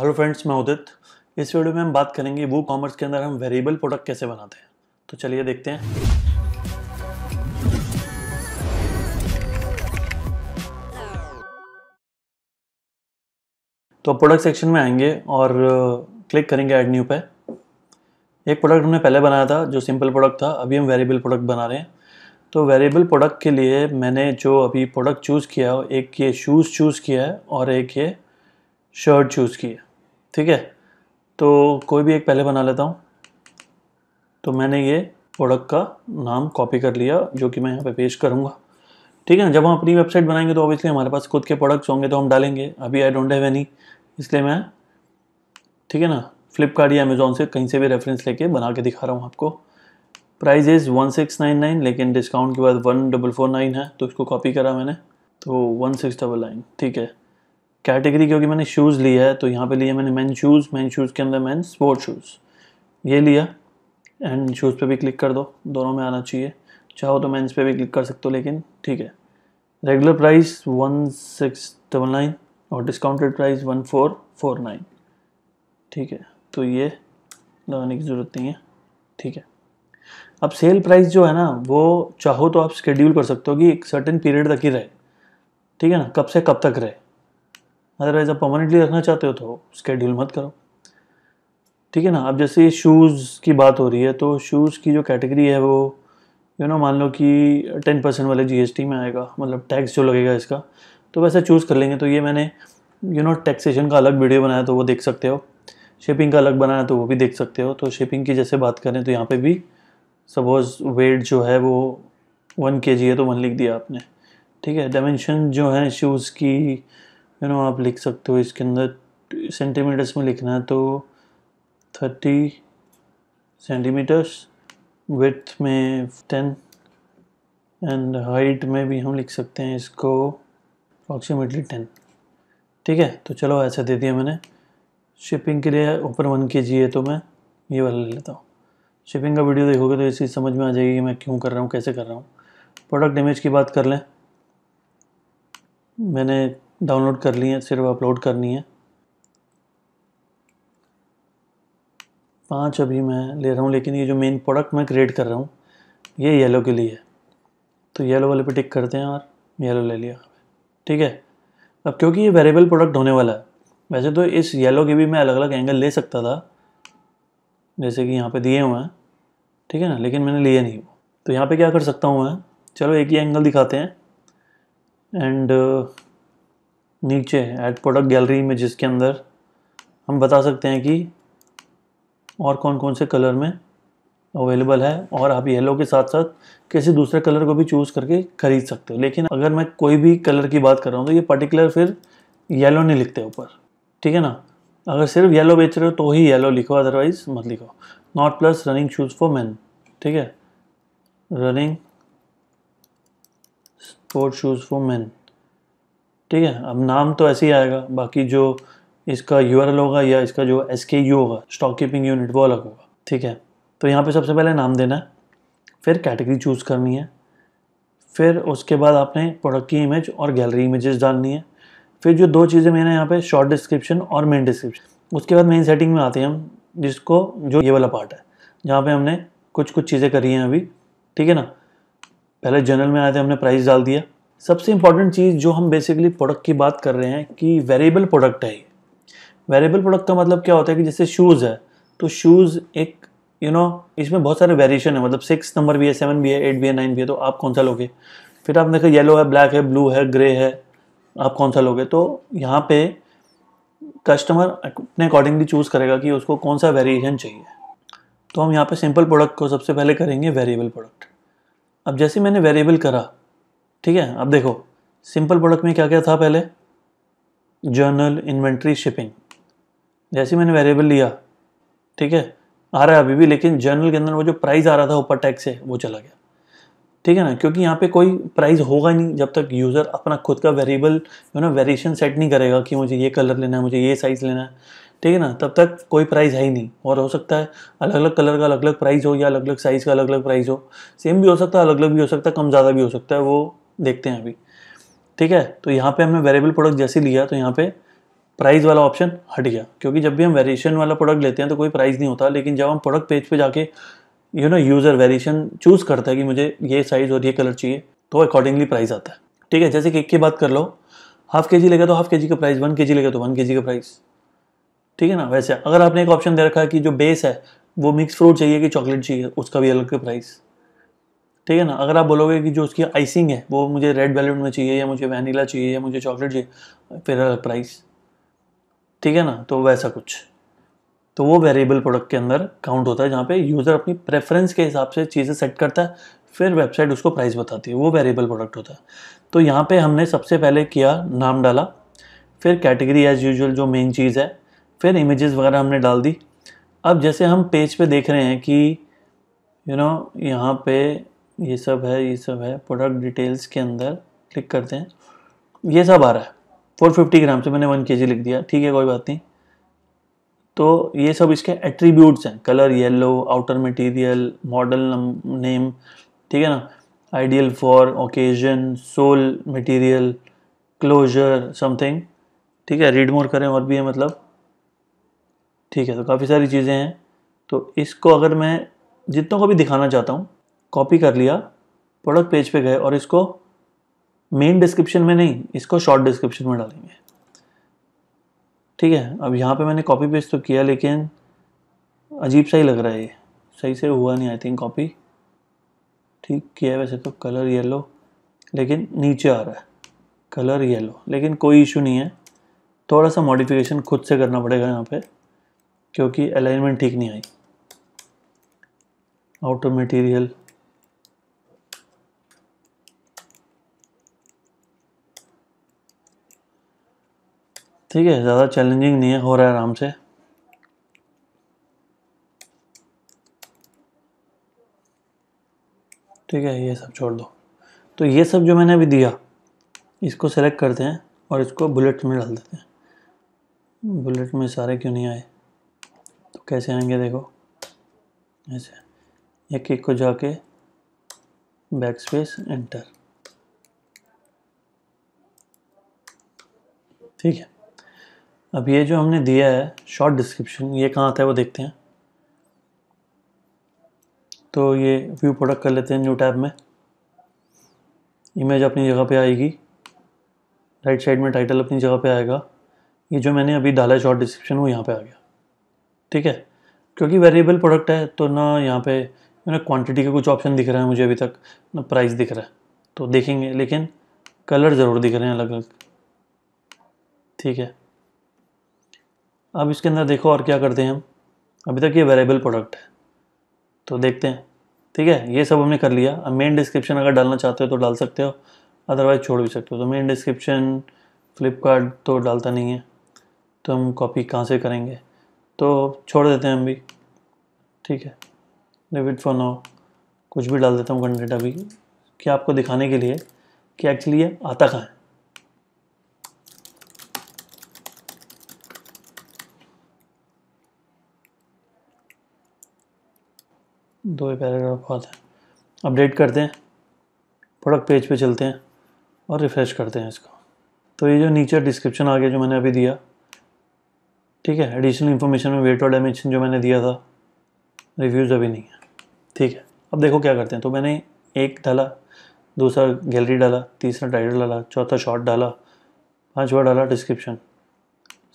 Hello friends मैं उदित इस video में हम बात करेंगे वो कॉमर्स के अंदर हम वेरिएबल प्रोडक्ट कैसे बनाते हैं तो चलिए देखते हैं तो प्रोडक्ट सेक्शन में आएंगे और क्लिक uh, करेंगे ऐड न्यू पे एक प्रोडक्ट हमने पहले बनाया था जो सिंपल प्रोडक्ट था अभी हम वेरिएबल प्रोडक्ट बना रहे हैं तो वेरिएबल प्रोडक्ट के लिए मैंने जो अभी प्रोडक्ट चूज़ किया है एक ये शूज़ चूज़ किया है और एक ये शर्ट चूज़ किया है ठीक है तो कोई भी एक पहले बना लेता हूँ तो मैंने ये प्रोडक्ट का नाम कॉपी कर लिया जो कि मैं यहाँ पे पेश करूँगा ठीक है ना जब हम अपनी वेबसाइट बनाएंगे तो ऑब्वियसली हमारे पास खुद के प्रोडक्ट्स होंगे तो हम डालेंगे अभी आई डोंट हैव एनी इसलिए मैं ठीक है ना फ्लिपकार्ट या अमेज़ोन से कहीं से भी रेफरेंस लेके बना के दिखा रहा हूँ आपको price is one six nine nine लेकिन डिस्काउंट के बाद वन डबल फोर नाइन है तो इसको कॉपी करा मैंने तो वन सिक्स डबल नाइन ठीक है कैटेगरी क्योंकि मैंने शूज़ लिया है तो यहाँ पे लिया मैंने मैन शूज़ मैन शूज़ के अंदर मैन स्पोर्ट शूज़ ये लिया एंड शूज़ पे भी क्लिक कर दो दोनों में आना चाहिए चाहो तो मैंस पे भी क्लिक कर सकते हो लेकिन ठीक है regular price one six double nine और discounted price one four four nine ठीक है तो ये लगाने की ज़रूरत नहीं है ठीक है अब सेल प्राइस जो है ना वो चाहो तो आप शेड्यूल कर सकते हो कि एक सर्टेन पीरियड तक ही रहे ठीक है ना कब से कब तक रहे अदरवाइज आप परमानेंटली रखना चाहते हो तो स्केड्यूल मत करो ठीक है ना अब जैसे शूज़ की बात हो रही है तो शूज़ की जो कैटेगरी है वो यू नो मान लो कि टेन परसेंट वाले जी में आएगा मतलब टैक्स जो लगेगा इसका तो वैसे चूज़ कर लेंगे तो ये मैंने यू नो टैक्सेशन का अलग वीडियो बनाया तो वो देख सकते हो शेपिंग का अलग बनाया तो वो भी देख सकते हो तो शेपिंग की जैसे बात करें तो यहाँ पे भी सपोज़ वेट जो है वो वन के जी है तो वन लिख दिया आपने ठीक है डायमेंशन जो है शूज़ की यू नो आप लिख सकते हो इसके अंदर सेंटीमीटर्स में लिखना है तो थर्टी सेंटीमीटर्स विथ में टेन एंड हाइट में भी हम लिख सकते हैं इसको अप्रॉक्सीमेटली टेन ठीक है तो चलो ऐसा दे दिया मैंने शिपिंग के लिए ऊपर वन के जी है तो मैं ये वाला ले लेता हूँ शिपिंग का वीडियो देखोगे तो इसी समझ में आ जाएगी कि मैं क्यों कर रहा हूँ कैसे कर रहा हूँ प्रोडक्ट इमेज की बात कर लें मैंने डाउनलोड कर ली है सिर्फ अपलोड करनी है पाँच अभी मैं ले रहा हूँ लेकिन ये जो मेन प्रोडक्ट मैं क्रिएट कर रहा हूँ ये येलो के लिए है तो येलो वाले पे टिक करते हैं और येलो ले लिया ठीक है अब क्योंकि ये वेरिएबल प्रोडक्ट होने वाला है वैसे तो इस येलो के भी मैं अलग अलग एंगल ले सकता था जैसे कि यहाँ पे दिए हुए हैं ठीक है ना लेकिन मैंने लिए नहीं तो यहाँ पे क्या कर सकता हूँ मैं चलो एक ही एंगल दिखाते हैं एंड नीचे एड प्रोडक्ट गैलरी में जिसके अंदर हम बता सकते हैं कि और कौन कौन से कलर में अवेलेबल है और आप येलो के साथ साथ किसी दूसरे कलर को भी चूज़ करके ख़रीद सकते हो लेकिन अगर मैं कोई भी कलर की बात कर रहा हूँ तो ये पर्टिकुलर फिर येलो नहीं लिखते ऊपर ठीक है ना अगर सिर्फ येलो बेच रहे हो तो ही येलो लिखो अदरवाइज मत लिखो not plus running shoes for man ठीक है running sport shoes for man ठीक है अब नाम तो ऐसे ही आएगा बाकी जो इसका यू होगा या इसका जो एस होगा स्टॉक कीपिंग यूनिट वो अलग होगा ठीक है तो यहाँ पे सबसे पहले नाम देना है फिर कैटेगरी चूज़ करनी है फिर उसके बाद आपने प्रोडक्ट की इमेज और गैलरी इमेजेस डालनी है फिर जो दो चीज़ें मैंने यहाँ पे शॉर्ट डिस्क्रिप्शन और मेन डिस्क्रिप्शन उसके बाद मेन सेटिंग में आते हैं हम जिसको जो ये वाला पार्ट है जहाँ पे हमने कुछ कुछ चीज़ें करी हैं अभी ठीक है ना पहले जनरल में आए थे हमने प्राइस डाल दिया सबसे इम्पॉर्टेंट चीज़ जो हम बेसिकली प्रोडक्ट की बात कर रहे हैं कि वेरिएबल प्रोडक्ट है वेरिएबल प्रोडक्ट का मतलब क्या होता है कि जैसे शूज़ है तो शूज़ एक यू you नो know, इसमें बहुत सारे वेरिएशन है मतलब सिक्स नंबर भी है सेवन भी है एट भी है नाइन भी है तो आप कौन सा लोगे फिर आप देखो येलो है ब्लैक है ब्लू है ग्रे है आप कौन सा लोगे तो यहाँ पे कस्टमर अपने अकॉर्डिंगली चूज़ करेगा कि उसको कौन सा वेरिएशन चाहिए तो हम यहाँ पे सिंपल प्रोडक्ट को सबसे पहले करेंगे वेरिएबल प्रोडक्ट अब जैसे मैंने वेरिएबल करा ठीक है अब देखो सिंपल प्रोडक्ट में क्या क्या था पहले जर्नल इन्वेंट्री शिपिंग जैसे मैंने वेरिएबल लिया ठीक है आ रहा है अभी भी लेकिन जर्नल के अंदर वो जो प्राइस आ रहा था ऊपर टैक्स से वो चला गया ठीक है ना क्योंकि यहाँ पे कोई प्राइस होगा नहीं जब तक यूज़र अपना खुद का variable you know variation set नहीं करेगा कि मुझे ये कलर लेना है मुझे ये साइज़ लेना है ठीक है ना तब तक कोई प्राइस है ही नहीं और हो सकता है अलग अलग कलर का अलग अलग प्राइस हो या अलग अलग साइज़ का अलग अलग प्राइस हो सेम भी हो सकता है अलग अलग भी हो सकता है कम ज़्यादा भी हो सकता है वो देखते हैं अभी ठीक है तो यहाँ पे हमने वेरिएबल प्रोडक्ट जैसे लिया तो यहाँ पे प्राइस वाला ऑप्शन हट गया क्योंकि जब भी हम वेरिएशन वाला प्रोडक्ट लेते हैं तो कोई प्राइस नहीं होता लेकिन जब हम प्रोडक्ट पेज पे जाके you know user variation choose करता है कि मुझे ये साइज़ और ये कलर चाहिए तो अकॉर्डिंगली प्राइस आता है ठीक है जैसे केक की बात कर लो हाफ के जी लेगा तो हाफ के जी का प्राइस वन के जी लेगा तो वन के जी का प्राइस ठीक है ना वैसे अगर आपने एक ऑप्शन दे रखा है कि जो बेस है वो मिक्स फ्रूट चाहिए कि चॉकलेट चाहिए उसका भी अलग का प्राइस ठीक है ना अगर आप बोलोगे कि जो उसकी आइसिंग है वो मुझे रेड वेलवेट में चाहिए या मुझे वैनिला चाहिए या मुझे चॉकलेट चाहिए फिर प्राइस ठीक है ना तो वैसा कुछ तो वो वेरिएबल प्रोडक्ट के अंदर काउंट होता है जहाँ पे यूज़र अपनी प्रेफरेंस के हिसाब से चीज़ें सेट करता है फिर वेबसाइट उसको प्राइस बताती है वो वेरिएबल प्रोडक्ट होता है तो यहाँ पे हमने सबसे पहले किया नाम डाला फिर कैटेगरी एज यूजुअल जो मेन चीज़ है फिर इमेजेस वगैरह हमने डाल दी अब जैसे हम पेज पे देख रहे हैं कि यू you नो know, यहाँ पे ये सब है ये सब है प्रोडक्ट डिटेल्स के अंदर क्लिक करते हैं ये सब आ रहा है फोर फिफ्टी ग्राम से मैंने वन के जी लिख दिया ठीक है कोई बात नहीं तो ये सब इसके एट्रीब्यूट्स हैं colour yellow outer material model name ठीक है ना ideal for occasion sole material closure something ठीक है रीड मोर करें और भी है मतलब ठीक है तो काफ़ी सारी चीज़ें हैं तो इसको अगर मैं जितनों को भी दिखाना चाहता हूँ कॉपी कर लिया प्रोडक्ट पेज पे गए और इसको मेन डिस्क्रिप्शन में नहीं इसको शॉर्ट डिस्क्रिप्शन में डालेंगे ठीक है अब यहाँ पे मैंने कॉपी पेज तो किया लेकिन अजीब सा ही लग रहा है ये सही से हुआ नहीं आई थिंक कॉपी ठीक किया है वैसे तो कलर येलो लेकिन नीचे आ रहा है कलर येलो लेकिन कोई इशू नहीं है थोड़ा सा मॉडिफिकेशन खुद से करना पड़ेगा यहाँ पे क्योंकि अलाइनमेंट ठीक नहीं आई आउटर मटेरियल ठीक है ज़्यादा चैलेंजिंग नहीं है हो रहा है आराम से ठीक है ये सब छोड़ दो तो ये सब जो मैंने अभी दिया इसको सेलेक्ट करते हैं और इसको बुलेट में डाल देते हैं बुलेट में सारे क्यों नहीं आए तो कैसे आएंगे देखो ऐसे एक एक को जाके बैक स्पेस एंटर ठीक है अब ये जो हमने दिया है शॉर्ट डिस्क्रिप्शन ये कहाँ आता है वो देखते हैं तो ये व्यू प्रोडक्ट कर लेते हैं न्यू टैब में इमेज अपनी जगह पे आएगी राइट साइड में टाइटल अपनी जगह पे आएगा ये जो मैंने अभी डाला है शॉर्ट डिस्क्रिप्शन वो यहाँ पे आ गया ठीक है क्योंकि वेरिएबल प्रोडक्ट है तो ना यहाँ पे मैंने क्वांटिटी का कुछ ऑप्शन दिख रहे हैं मुझे अभी तक ना प्राइस दिख रहा है तो देखेंगे लेकिन कलर ज़रूर दिख रहे हैं अलग अलग ठीक है अब इसके अंदर देखो और क्या करते हैं हम अभी तक ये वेरिएबल प्रोडक्ट है तो देखते हैं ठीक है ये सब हमने कर लिया अब मेन डिस्क्रिप्शन अगर डालना चाहते हो तो डाल सकते हो अदरवाइज छोड़ भी सकते हो तो मेन डिस्क्रिप्शन फ्लिपकार्ट तो डालता नहीं है तो हम कॉपी कहाँ से करेंगे तो छोड़ देते हैं हम भी ठीक है लिव फोन फॉर नाउ कुछ भी डाल देता हूँ कंटेंट अभी कि आपको दिखाने के लिए कि एक्चुअली ये आता कहाँ है दो ही पैराग्राफ बहुत है अपडेट करते हैं प्रोडक्ट पेज पे चलते हैं और रिफ़्रेश करते हैं इसको तो ये जो नीचे डिस्क्रिप्शन आ गया जो मैंने अभी दिया ठीक है एडिशनल इन्फॉर्मेशन में वेट और डायमेंशन जो मैंने दिया था रिव्यूज़ अभी नहीं है ठीक है अब देखो क्या करते हैं तो मैंने एक डाला दूसरा गैलरी डाला तीसरा टाइटल डाला चौथा शॉट डाला पाँचवा डाला डिस्क्रिप्शन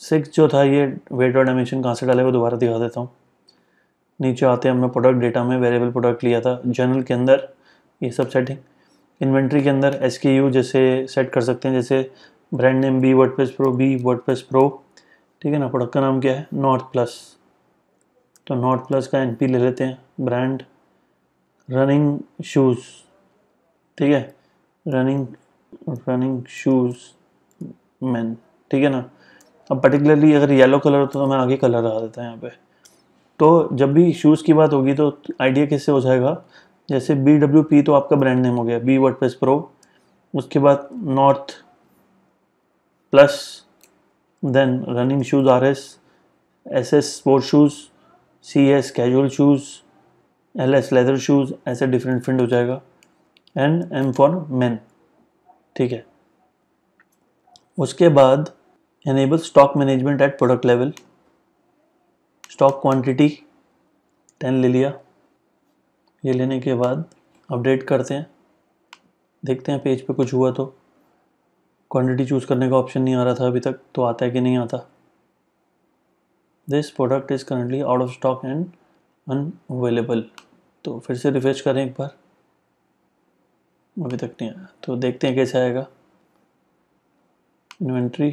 सिक्स जो था ये वेट और डायमेंशन कहाँ से डाले वो दोबारा दिखा देता हूँ नीचे आते हैं हमने प्रोडक्ट डेटा में वेरिएबल प्रोडक्ट लिया था जनरल के अंदर ये सब सेटिंग इन्वेंट्री के अंदर एस जैसे सेट कर सकते हैं जैसे brand name B word pro B word pro ठीक है ना प्रोडक्ट का नाम क्या है नॉर्थ प्लस तो नॉर्थ प्लस का एनपी ले लेते हैं ब्रांड रनिंग शूज़ ठीक है रनिंग रनिंग शूज़ मैन ठीक है ना अब पर्टिकुलरली अगर येलो कलर होता तो मैं आगे कलर लगा देता है यहाँ पे तो जब भी शूज़ की बात होगी तो आइडिया किससे हो जाएगा जैसे बी डब्ल्यू पी तो आपका ब्रांड नेम हो गया बी वर्ड प्रेस प्रो उसके बाद north plus then running shoes R S S S sport shoes C S casual shoes L S leather shoes ऐसे डिफरेंट डिफरेंट हो जाएगा एंड एम फॉर मैन ठीक है उसके बाद enable stock management at product level stock quantity ten ले लिया ये लेने के बाद अपडेट करते हैं देखते हैं पेज पे कुछ हुआ तो क्वांटिटी चूज़ करने का ऑप्शन नहीं आ रहा था अभी तक तो आता है कि नहीं आता this product is currently out of stock and unavailable तो फिर से रिफ्रेश करें एक बार अभी तक नहीं आया तो देखते हैं कैसे आएगा इन्वेंट्री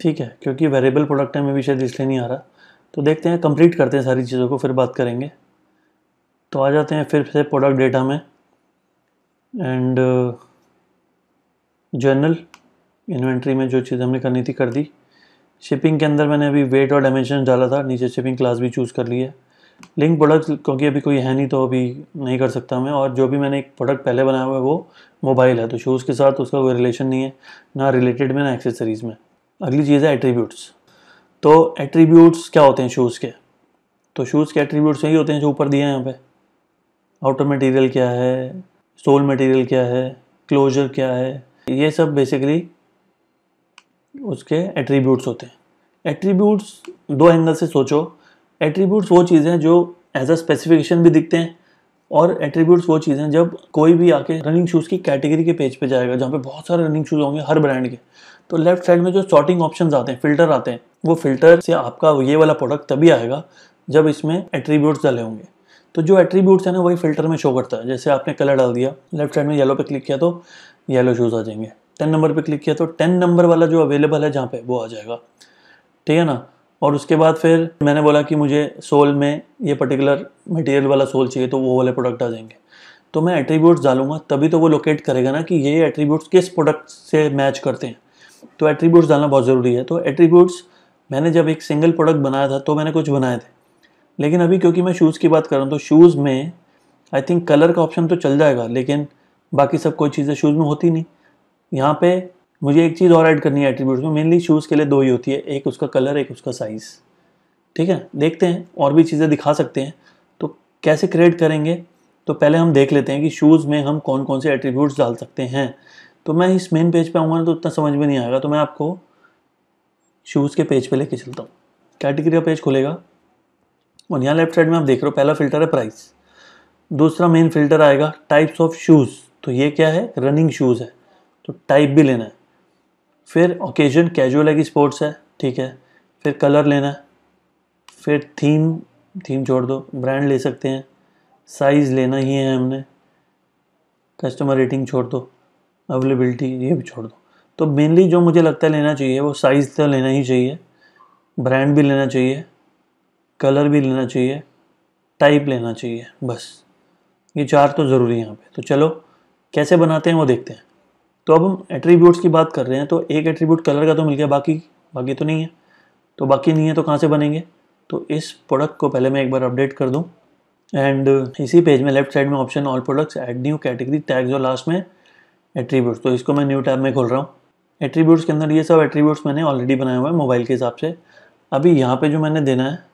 ठीक है क्योंकि वेरिएबल प्रोडक्ट में भी शायद इसलिए नहीं आ रहा तो देखते हैं कंप्लीट करते हैं सारी चीज़ों को फिर बात करेंगे तो आ जाते हैं फिर से प्रोडक्ट डेटा में एंड जर्नल इन्वेंट्री में जो चीज़ हमने करनी थी कर दी शिपिंग के अंदर मैंने अभी वेट और डायमेंशन डाला था नीचे शिपिंग क्लास भी चूज़ कर ली है लिंक प्रोडक्ट क्योंकि अभी कोई है नहीं तो अभी नहीं कर सकता मैं और जो भी मैंने एक प्रोडक्ट पहले बनाया हुआ है वो मोबाइल है तो शूज़ के साथ उसका कोई रिलेशन नहीं है ना रिलेटेड में ना एक्सेसरीज़ में अगली चीज़ है एट्रीब्यूट्स तो एट्रीब्यूट्स क्या होते हैं शूज़ के तो शूज़ के एट्रीब्यूट्स यही होते हैं जो ऊपर दिए हैं यहाँ पे आउटर मटेरियल क्या है सोल मटेरियल क्या है क्लोजर क्या है ये सब बेसिकली उसके एट्रीब्यूट्स होते हैं एट्रीब्यूट्स दो एंगल से सोचो एट्रीब्यूट्स वो चीज़ें हैं जो एज अ स्पेसिफिकेशन भी दिखते हैं और एट्रीब्यूट्स वो चीज़ें हैं जब कोई भी आके रनिंग शूज़ की कैटेगरी के पेज पे जाएगा जहाँ पे बहुत सारे रनिंग शूज़ होंगे हर ब्रांड के तो लेफ्ट साइड में जो सॉर्टिंग ऑप्शन आते हैं फिल्टर आते हैं वो फिल्टर से आपका ये वाला प्रोडक्ट तभी आएगा जब इसमें एट्रीब्यूट्स डाले होंगे तो जो एट्रीब्यूट्स हैं ना वही फिल्टर में शो करता है जैसे आपने कलर डाल दिया लेफ्ट साइड में येलो पे क्लिक किया तो येलो शूज़ आ जाएंगे टेन नंबर पे क्लिक किया तो टेन नंबर वाला जो अवेलेबल है जहाँ पे वो आ जाएगा ठीक है ना और उसके बाद फिर मैंने बोला कि मुझे सोल में ये पर्टिकुलर मटेरियल वाला सोल चाहिए तो वो वाले प्रोडक्ट आ जाएंगे तो मैं एट्रीब्यूट्स डालूंगा तभी तो वो लोकेट करेगा ना कि ये एट्रीब्यूट्स किस प्रोडक्ट से मैच करते हैं तो एट्रीब्यूट्स डालना बहुत ज़रूरी है तो एट्रीब्यूट्स मैंने जब एक सिंगल प्रोडक्ट बनाया था तो मैंने कुछ बनाए थे लेकिन अभी क्योंकि मैं शूज़ की बात कर रहा हूँ तो शूज़ में आई थिंक कलर का ऑप्शन तो चल जाएगा लेकिन बाकी सब कोई चीज़ें शूज़ में होती नहीं यहाँ पे मुझे एक चीज़ और ऐड करनी है एट्रीब्यूट्स में मेनली शूज़ के लिए दो ही होती है एक उसका कलर एक उसका साइज़ ठीक है देखते हैं और भी चीज़ें दिखा सकते हैं तो कैसे क्रिएट करेंगे तो पहले हम देख लेते हैं कि शूज़ में हम कौन कौन से एट्रीब्यूट्स डाल सकते हैं तो मैं इस मेन पेज पे आऊँगा ना तो उतना समझ में नहीं आएगा तो मैं आपको शूज़ के पेज पे लेके चलता हूँ कैटेगरी का पेज खुलेगा और यहाँ लेफ्ट साइड में आप देख रहे हो पहला फिल्टर है प्राइस दूसरा मेन फिल्टर आएगा टाइप्स ऑफ शूज़ तो ये क्या है रनिंग शूज़ है तो टाइप भी लेना है फिर ओकेजन कैजुअल है कि स्पोर्ट्स है ठीक है फिर कलर लेना है फिर थीम थीम छोड़ दो ब्रांड ले सकते हैं साइज़ लेना ही है हमने कस्टमर रेटिंग छोड़ दो अवेलेबिलिटी ये भी छोड़ दो तो मेनली जो मुझे लगता है लेना चाहिए वो साइज़ तो लेना ही चाहिए ब्रांड भी लेना चाहिए कलर भी लेना चाहिए टाइप लेना चाहिए बस ये चार तो ज़रूरी है यहाँ पे तो चलो कैसे बनाते हैं वो देखते हैं तो अब हम एट्रीब्यूट्स की बात कर रहे हैं तो एक एट्रीब्यूट कलर का तो मिल गया बाकी बाकी तो नहीं है तो बाकी नहीं है तो कहाँ से बनेंगे तो इस प्रोडक्ट को पहले मैं एक बार अपडेट कर दूँ एंड इसी पेज में लेफ्ट साइड में option all products add new category tags और लास्ट में एट्रीब्यूट्स तो इसको मैं न्यू टैब में खोल रहा हूँ एट्रीब्यूट्स के अंदर ये सब एट्रीब्यूट्स मैंने ऑलरेडी बनाए हुए हैं मोबाइल के हिसाब से अभी यहाँ पे जो मैंने देना है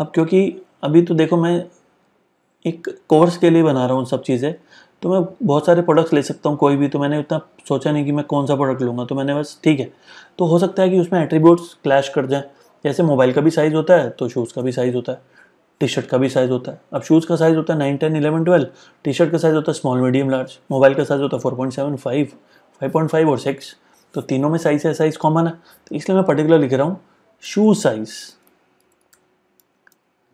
अब क्योंकि अभी तो देखो मैं एक कोर्स के लिए बना रहा हूँ सब चीज़ें तो मैं बहुत सारे प्रोडक्ट्स ले सकता हूँ कोई भी तो मैंने उतना सोचा नहीं कि मैं कौन सा प्रोडक्ट लूँगा तो मैंने बस ठीक है तो हो सकता है कि उसमें एट्रीब्यूट्स क्लैश कर जाए जैसे मोबाइल का भी साइज़ होता है तो शूज़ का भी साइज़ होता है टी शर्ट का भी साइज़ होता है अब शूज़ का साइज़ होता है nine ten eleven twelve T shirt का साइज़ होता है स्मॉल मीडियम लार्ज मोबाइल का साइज़ होता है four point seven five five point five और सिक्स तो तीनों में साइज़ है साइज़ कॉमन है तो इसलिए मैं पर्टिकुलर लिख रहा हूँ शूज़ साइज़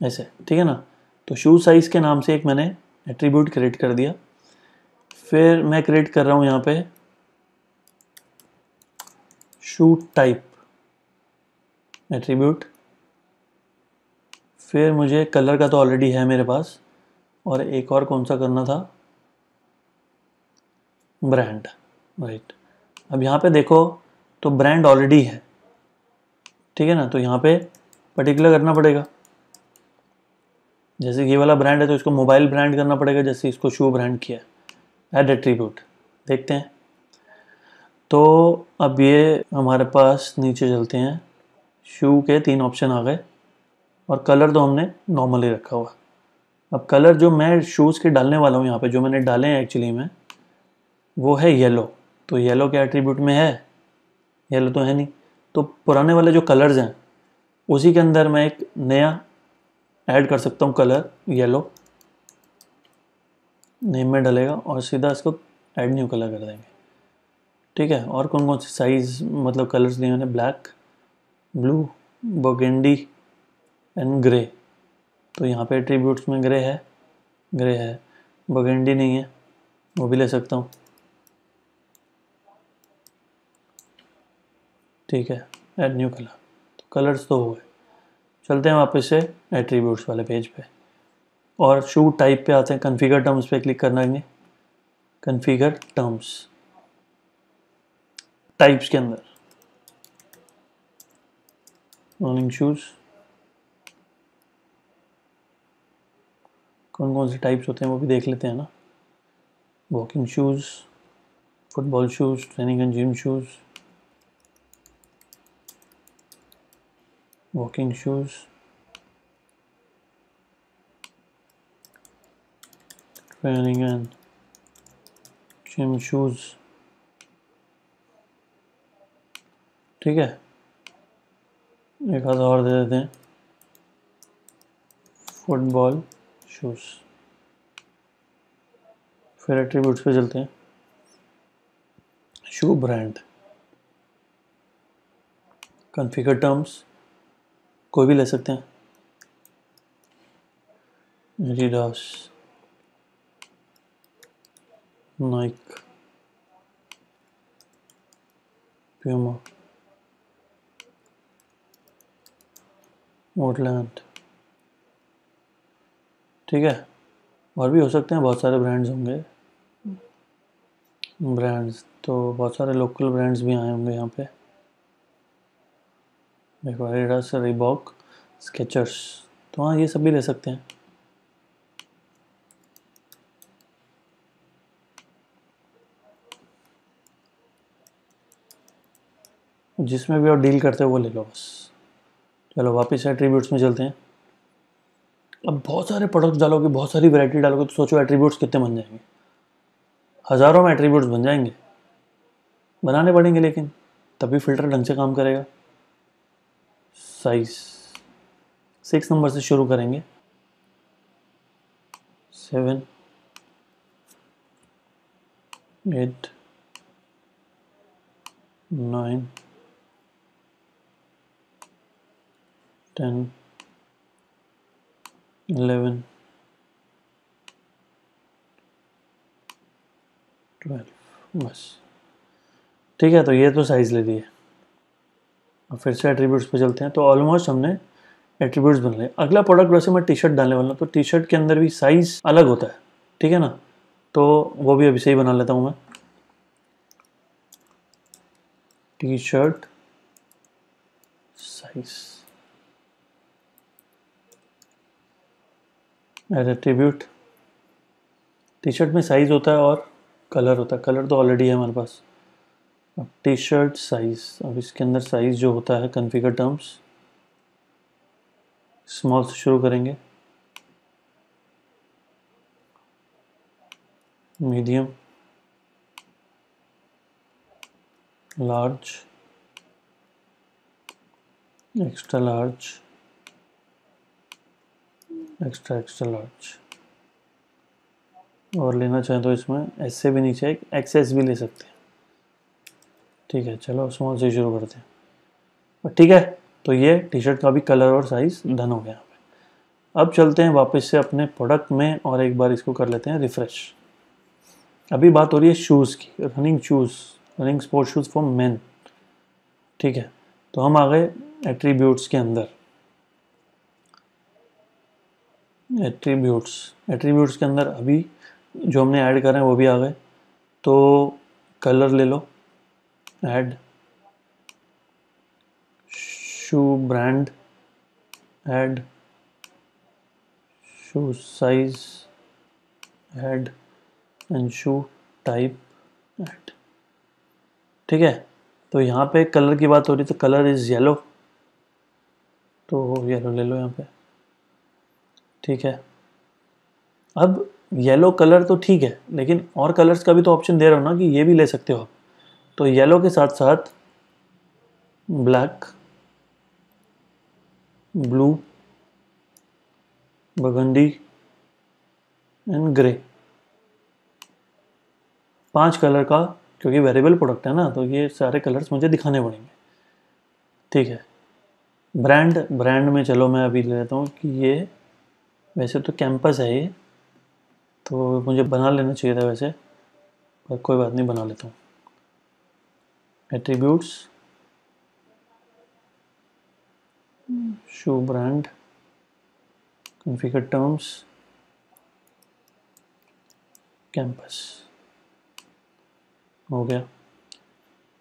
ऐसे ठीक है ना तो शूज़ साइज़ के नाम से एक मैंने एट्रीब्यूट क्रिएट कर दिया फिर मैं क्रिएट कर रहा हूँ यहाँ पे शू टाइप एट्रीब्यूट फिर मुझे कलर का तो ऑलरेडी है मेरे पास और एक और कौन सा करना था ब्रांड राइट अब यहाँ पे देखो तो ब्रांड ऑलरेडी है ठीक है ना तो यहाँ पे पर्टिकुलर करना पड़ेगा जैसे ये वाला ब्रांड है तो इसको मोबाइल ब्रांड करना पड़ेगा जैसे इसको शू ब्रांड किया एड एट्रीब्यूट देखते हैं तो अब ये हमारे पास नीचे चलते हैं शू के तीन ऑप्शन आ गए और कलर तो हमने नॉर्मल ही रखा हुआ अब कलर जो मैं शूज़ के डालने वाला हूँ यहाँ पे जो मैंने डाले हैं एक्चुअली में वो है येलो तो येलो के एट्रीब्यूट में है येलो तो है नहीं तो पुराने वाले जो कलर्स हैं उसी के अंदर मैं एक नया ऐड कर सकता हूँ कलर येलो नेम में डलेगा और सीधा इसको ऐड न्यू कलर कर देंगे ठीक है और कौन कौन से साइज़ मतलब कलर्स लिए मैंने black blue burgundy and grey तो यहाँ पे एट्रीब्यूट्स में ग्रे है ग्रे है बगेंडी नहीं है वो भी ले सकता हूँ ठीक है एड न्यू कलर तो कलर्स तो हुए चलते हैं वापस से एट्रीब्यूट्स वाले पेज पे और शू टाइप पे आते हैं कन्फिगर टर्म्स पे क्लिक करना है कन्फिगर टर्म्स टाइप्स के अंदर रनिंग शूज़ कौन कौन से टाइप्स होते हैं वो भी देख लेते हैं ना walking shoes football shoes training and gym shoes walking shoes training and gym shoes ठीक है एक आधा और दे देते हैं फुटबॉल शूज़ फिर एट्रीब्यूट्स पे चलते हैं शू ब्रांड कॉन्फ़िगर टर्म्स कोई भी ले सकते हैं एडिडास नाइक प्यूमा वुडलैंड ठीक है और भी हो सकते हैं बहुत सारे ब्रांड्स होंगे ब्रांड्स तो बहुत सारे लोकल ब्रांड्स भी आए होंगे यहाँ पे देखो एडिडास रिबॉक स्केचर्स तो हाँ ये सब भी ले सकते हैं जिसमें भी आप डील करते हो वो ले लो बस चलो वापस एट्रीब्यूट्स में चलते हैं अब बहुत सारे प्रोडक्ट्स डालोगे बहुत सारी वैरायटी डालोगे तो सोचो एट्रीब्यूट्स कितने बन जाएंगे हज़ारों में एट्रीब्यूट्स बन जाएंगे बनाने पड़ेंगे लेकिन तभी फ़िल्टर ढंग से काम करेगा साइज सिक्स नंबर से शुरू करेंगे सेवन एट नाइन टेन 11 12 बस ठीक है तो ये तो साइज़ ले लिए अब फिर से एट्रीब्यूट्स पे चलते हैं तो ऑलमोस्ट हमने एट्रीब्यूट्स बन लिए अगला प्रोडक्ट वैसे मैं टी शर्ट डालने वाला हूँ तो टी शर्ट के अंदर भी साइज़ अलग होता है ठीक है ना तो वो भी अभी से ही बना लेता हूँ मैं T shirt size attribute T shirt में साइज़ होता है और कलर होता है कलर तो ऑलरेडी है हमारे पास अब टी शर्ट साइज़ अब इसके अंदर साइज़ जो होता है कन्फिगर टर्म्स स्मॉल से शुरू करेंगे medium large extra large extra extra large और लेना चाहें तो इसमें एस से भी नीचे एक एक्सेस भी ले सकते हैं ठीक है चलो स्मॉल से शुरू करते हैं ठीक है तो ये टी शर्ट का भी कलर और साइज़ डन हो गया अब चलते हैं वापस से अपने प्रोडक्ट में और एक बार इसको कर लेते हैं रिफ़्रेश अभी बात हो रही है शूज़ की running shoes running sport shoes for men ठीक है तो हम आ गए एट्रीब्यूट्स के अंदर एट्रीब्यूट्स एट्रीब्यूट्स के अंदर अभी जो हमने ऐड करें वो भी आ गए तो कलर ले लो add shoe brand add shoe size add and shoe type add ठीक है तो यहाँ पे कलर की बात हो रही तो कलर इज़ येलो तो येलो ले लो यहाँ पे ठीक है अब येलो कलर तो ठीक है लेकिन और कलर्स का भी तो ऑप्शन दे रहा हूँ ना कि ये भी ले सकते हो आप तो येलो के साथ साथ black blue burgundy and grey पांच कलर का क्योंकि वेरिएबल प्रोडक्ट है ना तो ये सारे कलर्स मुझे दिखाने पड़ेंगे ठीक है ब्रांड ब्रांड में चलो मैं अभी ले लेता हूँ कि ये वैसे तो कैंपस है ये तो मुझे बना लेना चाहिए था वैसे पर कोई बात नहीं बना लेता हूँ attributes shoe brand configure terms कैंपस हो गया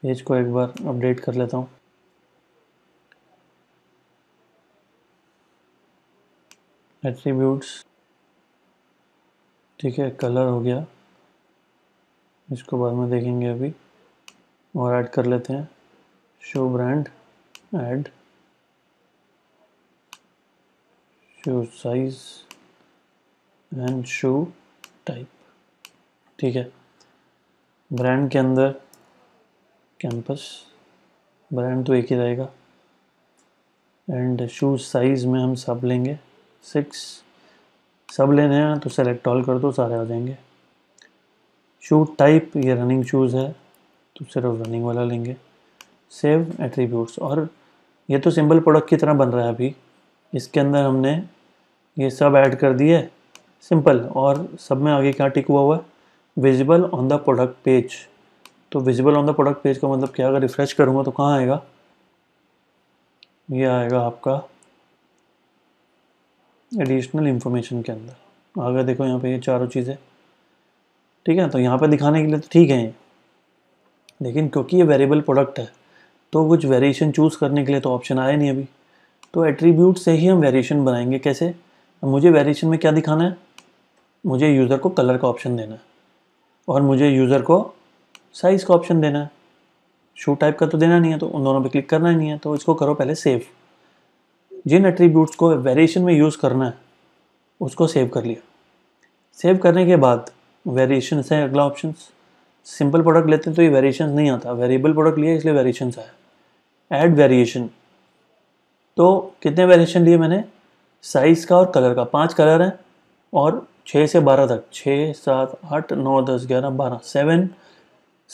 पेज को एक बार अपडेट कर लेता हूँ एट्रीब्यूट्स ठीक है कलर हो गया इसको बाद में देखेंगे अभी और ऐड कर लेते हैं shoe brand add shoe size and shoe type ठीक है ब्रांड के अंदर कैंपस ब्रांड तो एक ही रहेगा एंड शूज साइज़ में हम सब लेंगे सिक्स सब लेने हैं तो सेलेक्ट ऑल कर दो सारे आ जाएंगे शू टाइप ये रनिंग शूज़ है तो सिर्फ रनिंग वाला लेंगे सेव एट्रीब्यूट्स और ये तो सिंपल प्रोडक्ट की तरह बन रहा है अभी इसके अंदर हमने ये सब ऐड कर दिए सिंपल और सब में आगे क्या टिक हुआ हुआ है visible on the product page तो visible on the product page का मतलब क्या अगर रिफ़्रेश करूँगा तो कहाँ आएगा ये आएगा आपका एडिशनल इन्फॉर्मेशन के अंदर अगर देखो यहाँ पे ये चारों चीज़ें ठीक है तो यहाँ पे दिखाने के लिए तो ठीक है ये लेकिन क्योंकि ये वेरिएबल प्रोडक्ट है तो कुछ वेरिएशन चूज़ करने के लिए तो ऑप्शन आया नहीं अभी तो एट्रीब्यूट से ही हम वेरिएशन बनाएंगे कैसे मुझे वेरिएशन में क्या दिखाना है मुझे यूज़र को कलर का ऑप्शन देना है और मुझे यूज़र को साइज़ का ऑप्शन देना है शू टाइप का तो देना नहीं है तो उन दोनों पर क्लिक करना ही नहीं है तो इसको करो पहले सेफ़ जिन एट्रीब्यूट्स को वेरिएशन में यूज़ करना है उसको सेव कर लिया सेव करने के बाद वेरिएशन है अगला ऑप्शन सिंपल प्रोडक्ट लेते हैं तो ये वेरिएशन नहीं आता वेरिएबल प्रोडक्ट लिया इसलिए वेरिएशन आया ऐड वेरिएशन तो कितने वेरिएशन लिए मैंने साइज़ का और कलर का पांच कलर हैं और छः से बारह तक छः सात आठ नौ दस ग्यारह बारह सेवन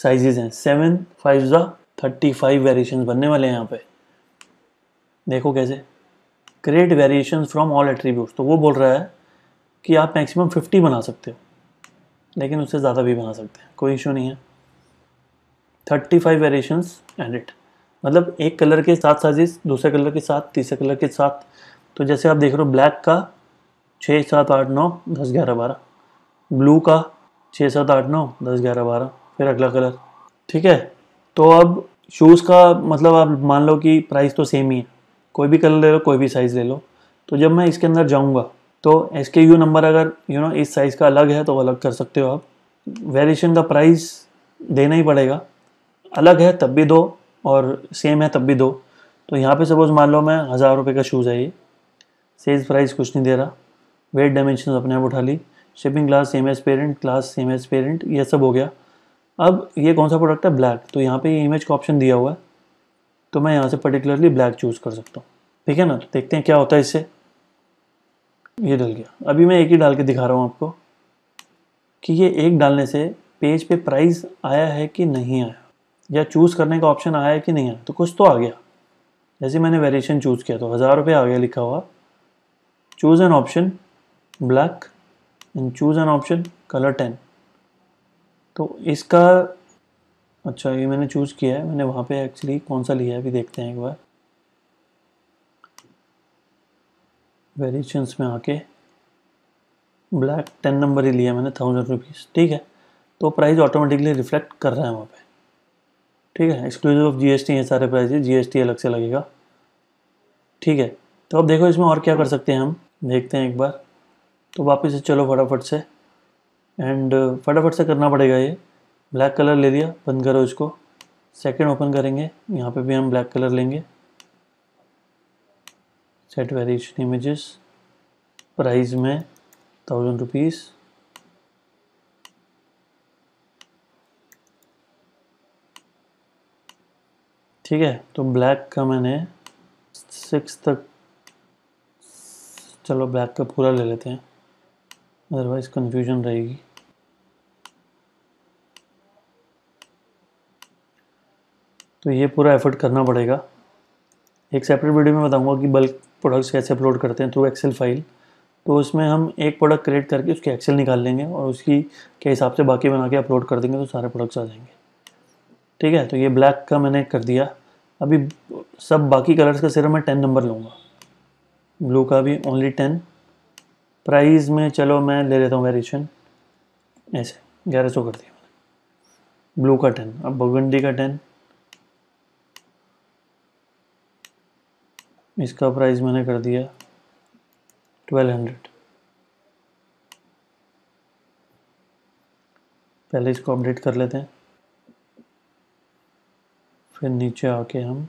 साइजेज हैं सेवन फाइव ज़ा थर्टी फाइव वेरिएशन बनने वाले हैं यहाँ पे देखो कैसे create variation from all attribute तो वो बोल रहा है कि आप मैक्सिमम 50 बना सकते हो लेकिन उससे ज़्यादा भी बना सकते हैं कोई इशू नहीं है 35 फाइव वेरिएशंस इट मतलब एक कलर के साथ साजिश दूसरे कलर के साथ तीसरे कलर के साथ तो जैसे आप देख रहे हो ब्लैक का छः सात आठ नौ दस ग्यारह बारह ब्लू का छः सात आठ नौ दस ग्यारह बारह फिर अगला कलर ठीक है तो अब शूज़ का मतलब आप मान लो कि प्राइस तो सेम ही है कोई भी कलर ले लो कोई भी साइज़ ले लो तो जब मैं इसके अंदर जाऊँगा तो एस के यू नंबर अगर यू नो इस साइज़ का अलग है तो अलग कर सकते हो आप वेरिएशन का प्राइस देना ही पड़ेगा अलग है तब भी दो और सेम है तब भी दो तो यहाँ पे सपोज़ मान लो मैं हज़ार रुपये का शूज़ है ये सेल्स प्राइस कुछ नहीं दे रहा वेट डायमेंशन अपने आप उठा ली shipping class same as parent class same as parent ये सब हो गया अब ये कौन सा प्रोडक्ट है ब्लैक तो यहाँ पे ये इमेज का ऑप्शन दिया हुआ है तो मैं यहाँ से पर्टिकुलरली ब्लैक चूज़ कर सकता हूँ ठीक है ना देखते हैं क्या होता है इससे ये डल गया अभी मैं एक ही डाल के दिखा रहा हूँ आपको कि ये एक डालने से पेज पे प्राइस आया है कि नहीं आया या चूज़ करने का ऑप्शन आया है कि नहीं आया तो कुछ तो आ गया जैसे मैंने वेरिएशन चूज़ किया तो हज़ार रुपये आ गया लिखा हुआ choose an option black and choose an option colour ten तो इसका अच्छा ये मैंने चूज़ किया है मैंने वहाँ पे एक्चुअली कौन सा लिया है अभी देखते हैं एक बार वेरिएशंस में आके ब्लैक टेन नंबर ही लिया मैंने थाउजेंड रुपीज़ ठीक है तो प्राइस ऑटोमेटिकली रिफ्लेक्ट कर रहा है वहाँ पे ठीक है एक्सक्लूसिव ऑफ जीएसटी है सारे प्राइस जीएसटी अलग से लगेगा ठीक है तो अब देखो इसमें और क्या कर सकते हैं हम देखते हैं एक बार तो वापस से चलो फटाफट से एंड फटाफट से करना पड़ेगा ये ब्लैक कलर ले लिया बंद करो इसको सेकंड ओपन करेंगे यहाँ पे भी हम ब्लैक कलर लेंगे सेट वेरिएशन इमेजेस प्राइस में थाउजेंड रुपीज़ ठीक है तो ब्लैक का मैंने सिक्स तक चलो ब्लैक का पूरा ले लेते हैं अदरवाइज़ कन्फ्यूजन रहेगी तो ये पूरा एफर्ट करना पड़ेगा एक सेपरेट वीडियो में बताऊंगा कि बल्क प्रोडक्ट्स कैसे अपलोड करते हैं थ्रू एक्सेल फाइल तो उसमें हम एक प्रोडक्ट क्रिएट करके उसके एक्सेल निकाल लेंगे और उसकी के हिसाब से बाकी बना के अपलोड कर देंगे तो सारे प्रोडक्ट्स आ जाएंगे ठीक है तो ये ब्लैक का मैंने कर दिया अभी सब बाकी कलर्स का सिर्फ मैं टेन नंबर लूँगा ब्लू का भी ओनली टेन प्राइस में चलो मैं ले लेता हूँ वेरिएशन ऐसे ग्यारह सौ कर दिया मैंने ब्लू का टेन अब बगंडी का टेन इसका प्राइस मैंने कर दिया ट्वेल्व हंड्रेड पहले इसको अपडेट कर लेते हैं फिर नीचे आके हम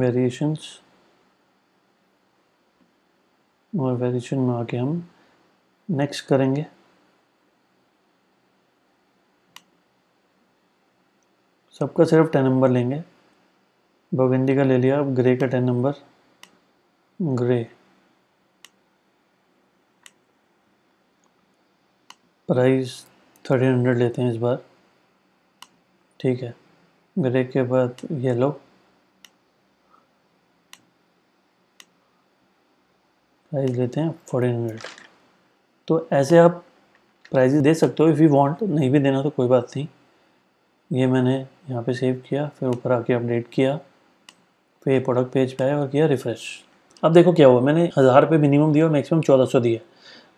वेरिएशंस और वेरिएशन में आके हम नेक्स्ट करेंगे सबका सिर्फ टेन नंबर लेंगे बगंदी का ले लिया अब ग्रे का ten number grey price thirteen hundred लेते हैं इस बार ठीक है ग्रे के बाद येलो प्राइस लेते हैं फोर्टीन हंड्रेड तो ऐसे आप प्राइजेस दे सकते हो इफ़ यू वांट नहीं भी देना तो कोई बात नहीं ये मैंने यहाँ पे सेव किया फिर ऊपर आके अपडेट किया पे ये प्रोडक्ट पेज पे आया और किया रिफ़्रेश अब देखो क्या हुआ मैंने हज़ार रुपये मिनिमम दिया और मैक्सिमम चौदह सौ दिया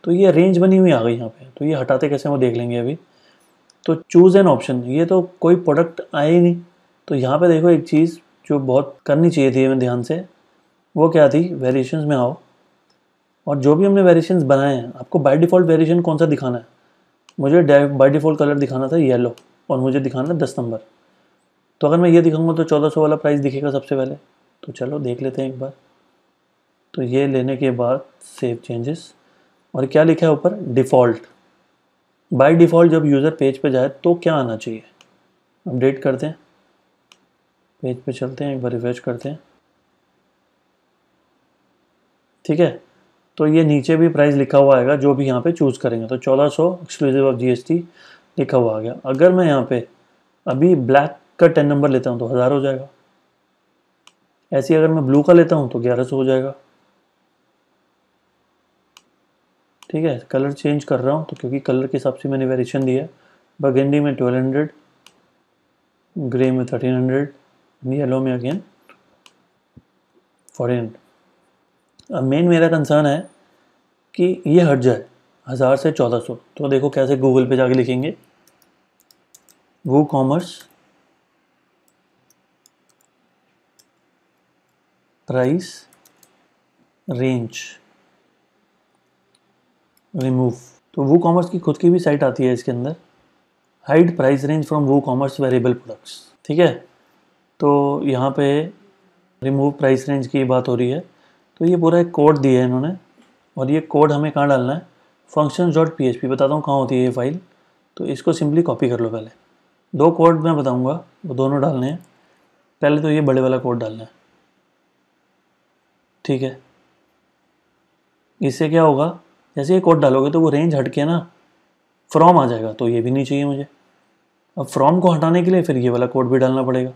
तो ये रेंज बनी हुई आ गई यहाँ पे तो ये हटाते कैसे वो देख लेंगे अभी तो चूज़ एन ऑप्शन ये तो कोई प्रोडक्ट आया ही नहीं तो यहाँ पे देखो एक चीज़ जो बहुत करनी चाहिए थी हमें ध्यान से वो क्या थी वेरिएशन में आओ और जो भी हमने वेरिएशन बनाए हैं आपको बाई डिफ़ॉल्ट वेरिएशन कौन सा दिखाना है मुझे बाई डिफ़ॉल्ट कलर दिखाना था येलो और मुझे दिखाना है दस नंबर तो अगर मैं ये दिखाऊंगा तो चौदह सौ वाला प्राइस दिखेगा सबसे पहले तो चलो देख लेते हैं एक बार तो ये लेने के बाद सेव चेंजेस और क्या लिखा है ऊपर डिफ़ॉल्ट बाय डिफ़ॉल्ट जब यूज़र पेज पे जाए तो क्या आना चाहिए अपडेट करते हैं पेज पे चलते हैं एक बार रिफ्रेश करते हैं ठीक है तो ये नीचे भी प्राइस लिखा हुआ आएगा जो भी यहाँ पे चूज़ करेंगे तो 1400 एक्सक्लूसिव ऑफ जीएसटी लिखा हुआ आ गया अगर मैं यहाँ पे अभी ब्लैक का टेन नंबर लेता हूँ तो हज़ार हो जाएगा ऐसे अगर मैं ब्लू का लेता हूँ तो ग्यारह सौ हो जाएगा ठीक है कलर चेंज कर रहा हूँ तो क्योंकि कलर के हिसाब से मैंने वेरिएशन दिया है बगेंडी में ट्वेल्व हंड्रेड ग्रे में थर्टीन हंड्रेड येलो में अगेन फोर्टीन हंड्रेड अब मेन मेरा कंसर्न है कि ये हट जाए हज़ार से चौदह सौ तो देखो कैसे गूगल पे जाके लिखेंगे वो कॉमर्स प्राइस रेंज रिमूव तो वो कॉमर्स की खुद की भी साइट आती है इसके अंदर hide price range from WooCommerce variable products ठीक है तो यहाँ पे रिमूव प्राइस रेंज की बात हो रही है तो ये पूरा एक कोड दिया है इन्होंने और ये कोड हमें कहाँ डालना है function dot P H P बताता हूँ कहाँ होती है ये फाइल तो इसको सिंपली कॉपी कर लो पहले दो कोड मैं बताऊँगा वो दोनों डालने हैं पहले तो ये बड़े वाला कोड डालना है ठीक है इससे क्या होगा जैसे ये कोड डालोगे तो वो रेंज हट के ना फ्रॉम आ जाएगा तो ये भी नहीं चाहिए मुझे अब फ्रॉम को हटाने के लिए फिर ये वाला कोड भी डालना पड़ेगा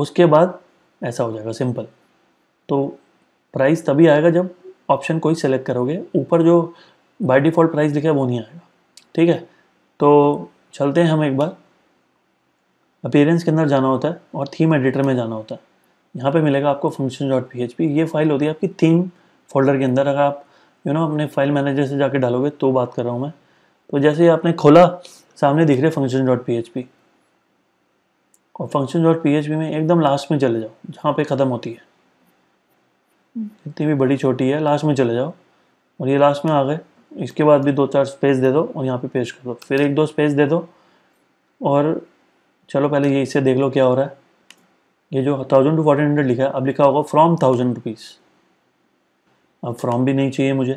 उसके बाद ऐसा हो जाएगा सिंपल तो प्राइस तभी आएगा जब ऑप्शन कोई सेलेक्ट करोगे ऊपर जो बाय डिफ़ॉल्ट प्राइस लिखा है वो नहीं आएगा ठीक है तो चलते हैं हम एक बार अपीयरेंस के अंदर जाना होता है और थीम एडिटर में जाना होता है यहाँ पे मिलेगा आपको function dot P H P ये फाइल होती है आपकी थीम फोल्डर के अंदर अगर आप यू you नो know, अपने फाइल मैनेजर से जाके डालोगे तो बात कर रहा हूँ मैं तो जैसे ही आपने खोला सामने दिख रहे function dot P H P और function dot P H P में एकदम लास्ट में चले जाओ जहाँ पे ख़त्म होती है जितनी भी बड़ी छोटी है लास्ट में चले जाओ और ये लास्ट में आ गए इसके बाद भी दो चार स्पेस दे दो और यहाँ पे पेश कर दो फिर एक दो स्पेस दे दो और चलो पहले ये इसे देख लो क्या हो रहा है ये जो थाउजेंड टू फोर्टीन हंड्रेड लिखा है अब लिखा होगा फ्रॉम थाउजेंड रुपीज़ अब फ्रॉम भी नहीं चाहिए मुझे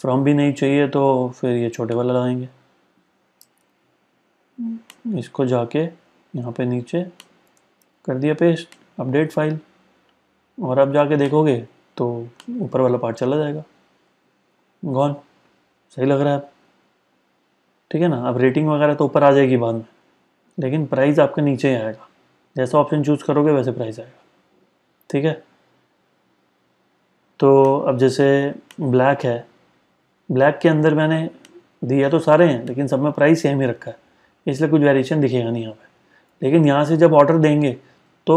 फ्रॉम भी नहीं चाहिए तो फिर ये छोटे वाला लगाएंगे हम्म। इसको जाके यहाँ पे नीचे कर दिया पेस्ट अपडेट फाइल और अब जाके देखोगे तो ऊपर वाला पार्ट चला जाएगा गॉन सही लग रहा है ठीक है ना अब रेटिंग वगैरह तो ऊपर आ जाएगी बाद में लेकिन प्राइस आपके नीचे ही आएगा जैसा ऑप्शन चूज़ करोगे वैसे प्राइस आएगा ठीक है तो अब जैसे ब्लैक है ब्लैक के अंदर मैंने दिया तो सारे हैं लेकिन सब में प्राइस सेम ही रखा है इसलिए कुछ वेरिएशन दिखेगा नहीं यहाँ पे लेकिन यहाँ से जब ऑर्डर देंगे तो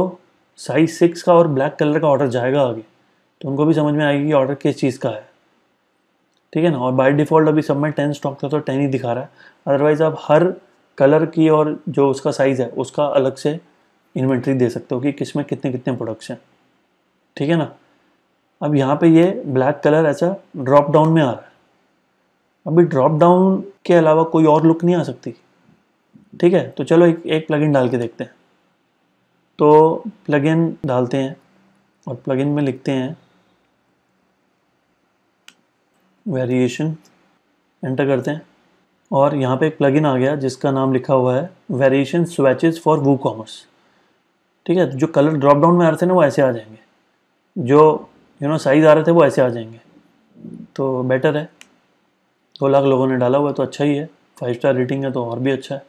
साइज़ सिक्स का और ब्लैक कलर का ऑर्डर जाएगा आगे तो उनको भी समझ में आएगी कि ऑर्डर किस चीज़ का है ठीक है ना और बाई डिफ़ॉल्ट अभी सब में टेन स्टॉक था तो टेन ही दिखा रहा है अदरवाइज़ आप हर कलर की और जो उसका साइज़ है उसका अलग से इन्वेंट्री दे सकते हो कि किस में कितने कितने प्रोडक्ट्स हैं ठीक है ना अब यहाँ पे ये ब्लैक कलर ऐसा ड्रॉप डाउन में आ रहा है अभी ड्रॉप डाउन के अलावा कोई और लुक नहीं आ सकती ठीक है तो चलो एक एक प्लगइन डाल के देखते हैं तो प्लगइन डालते हैं और प्लगइन में लिखते हैं वेरिएशन एंटर करते हैं और यहाँ पे एक प्लगइन आ गया जिसका नाम लिखा हुआ है variation swatches for WooCommerce ठीक है जो कलर ड्रॉप डाउन में आ रहे थे ना वो ऐसे आ जाएंगे जो यू नो साइज़ आ रहे थे वो ऐसे आ जाएंगे तो बेटर है दो लाख लोगों ने डाला हुआ है तो अच्छा ही है फाइव स्टार रेटिंग है तो और भी अच्छा है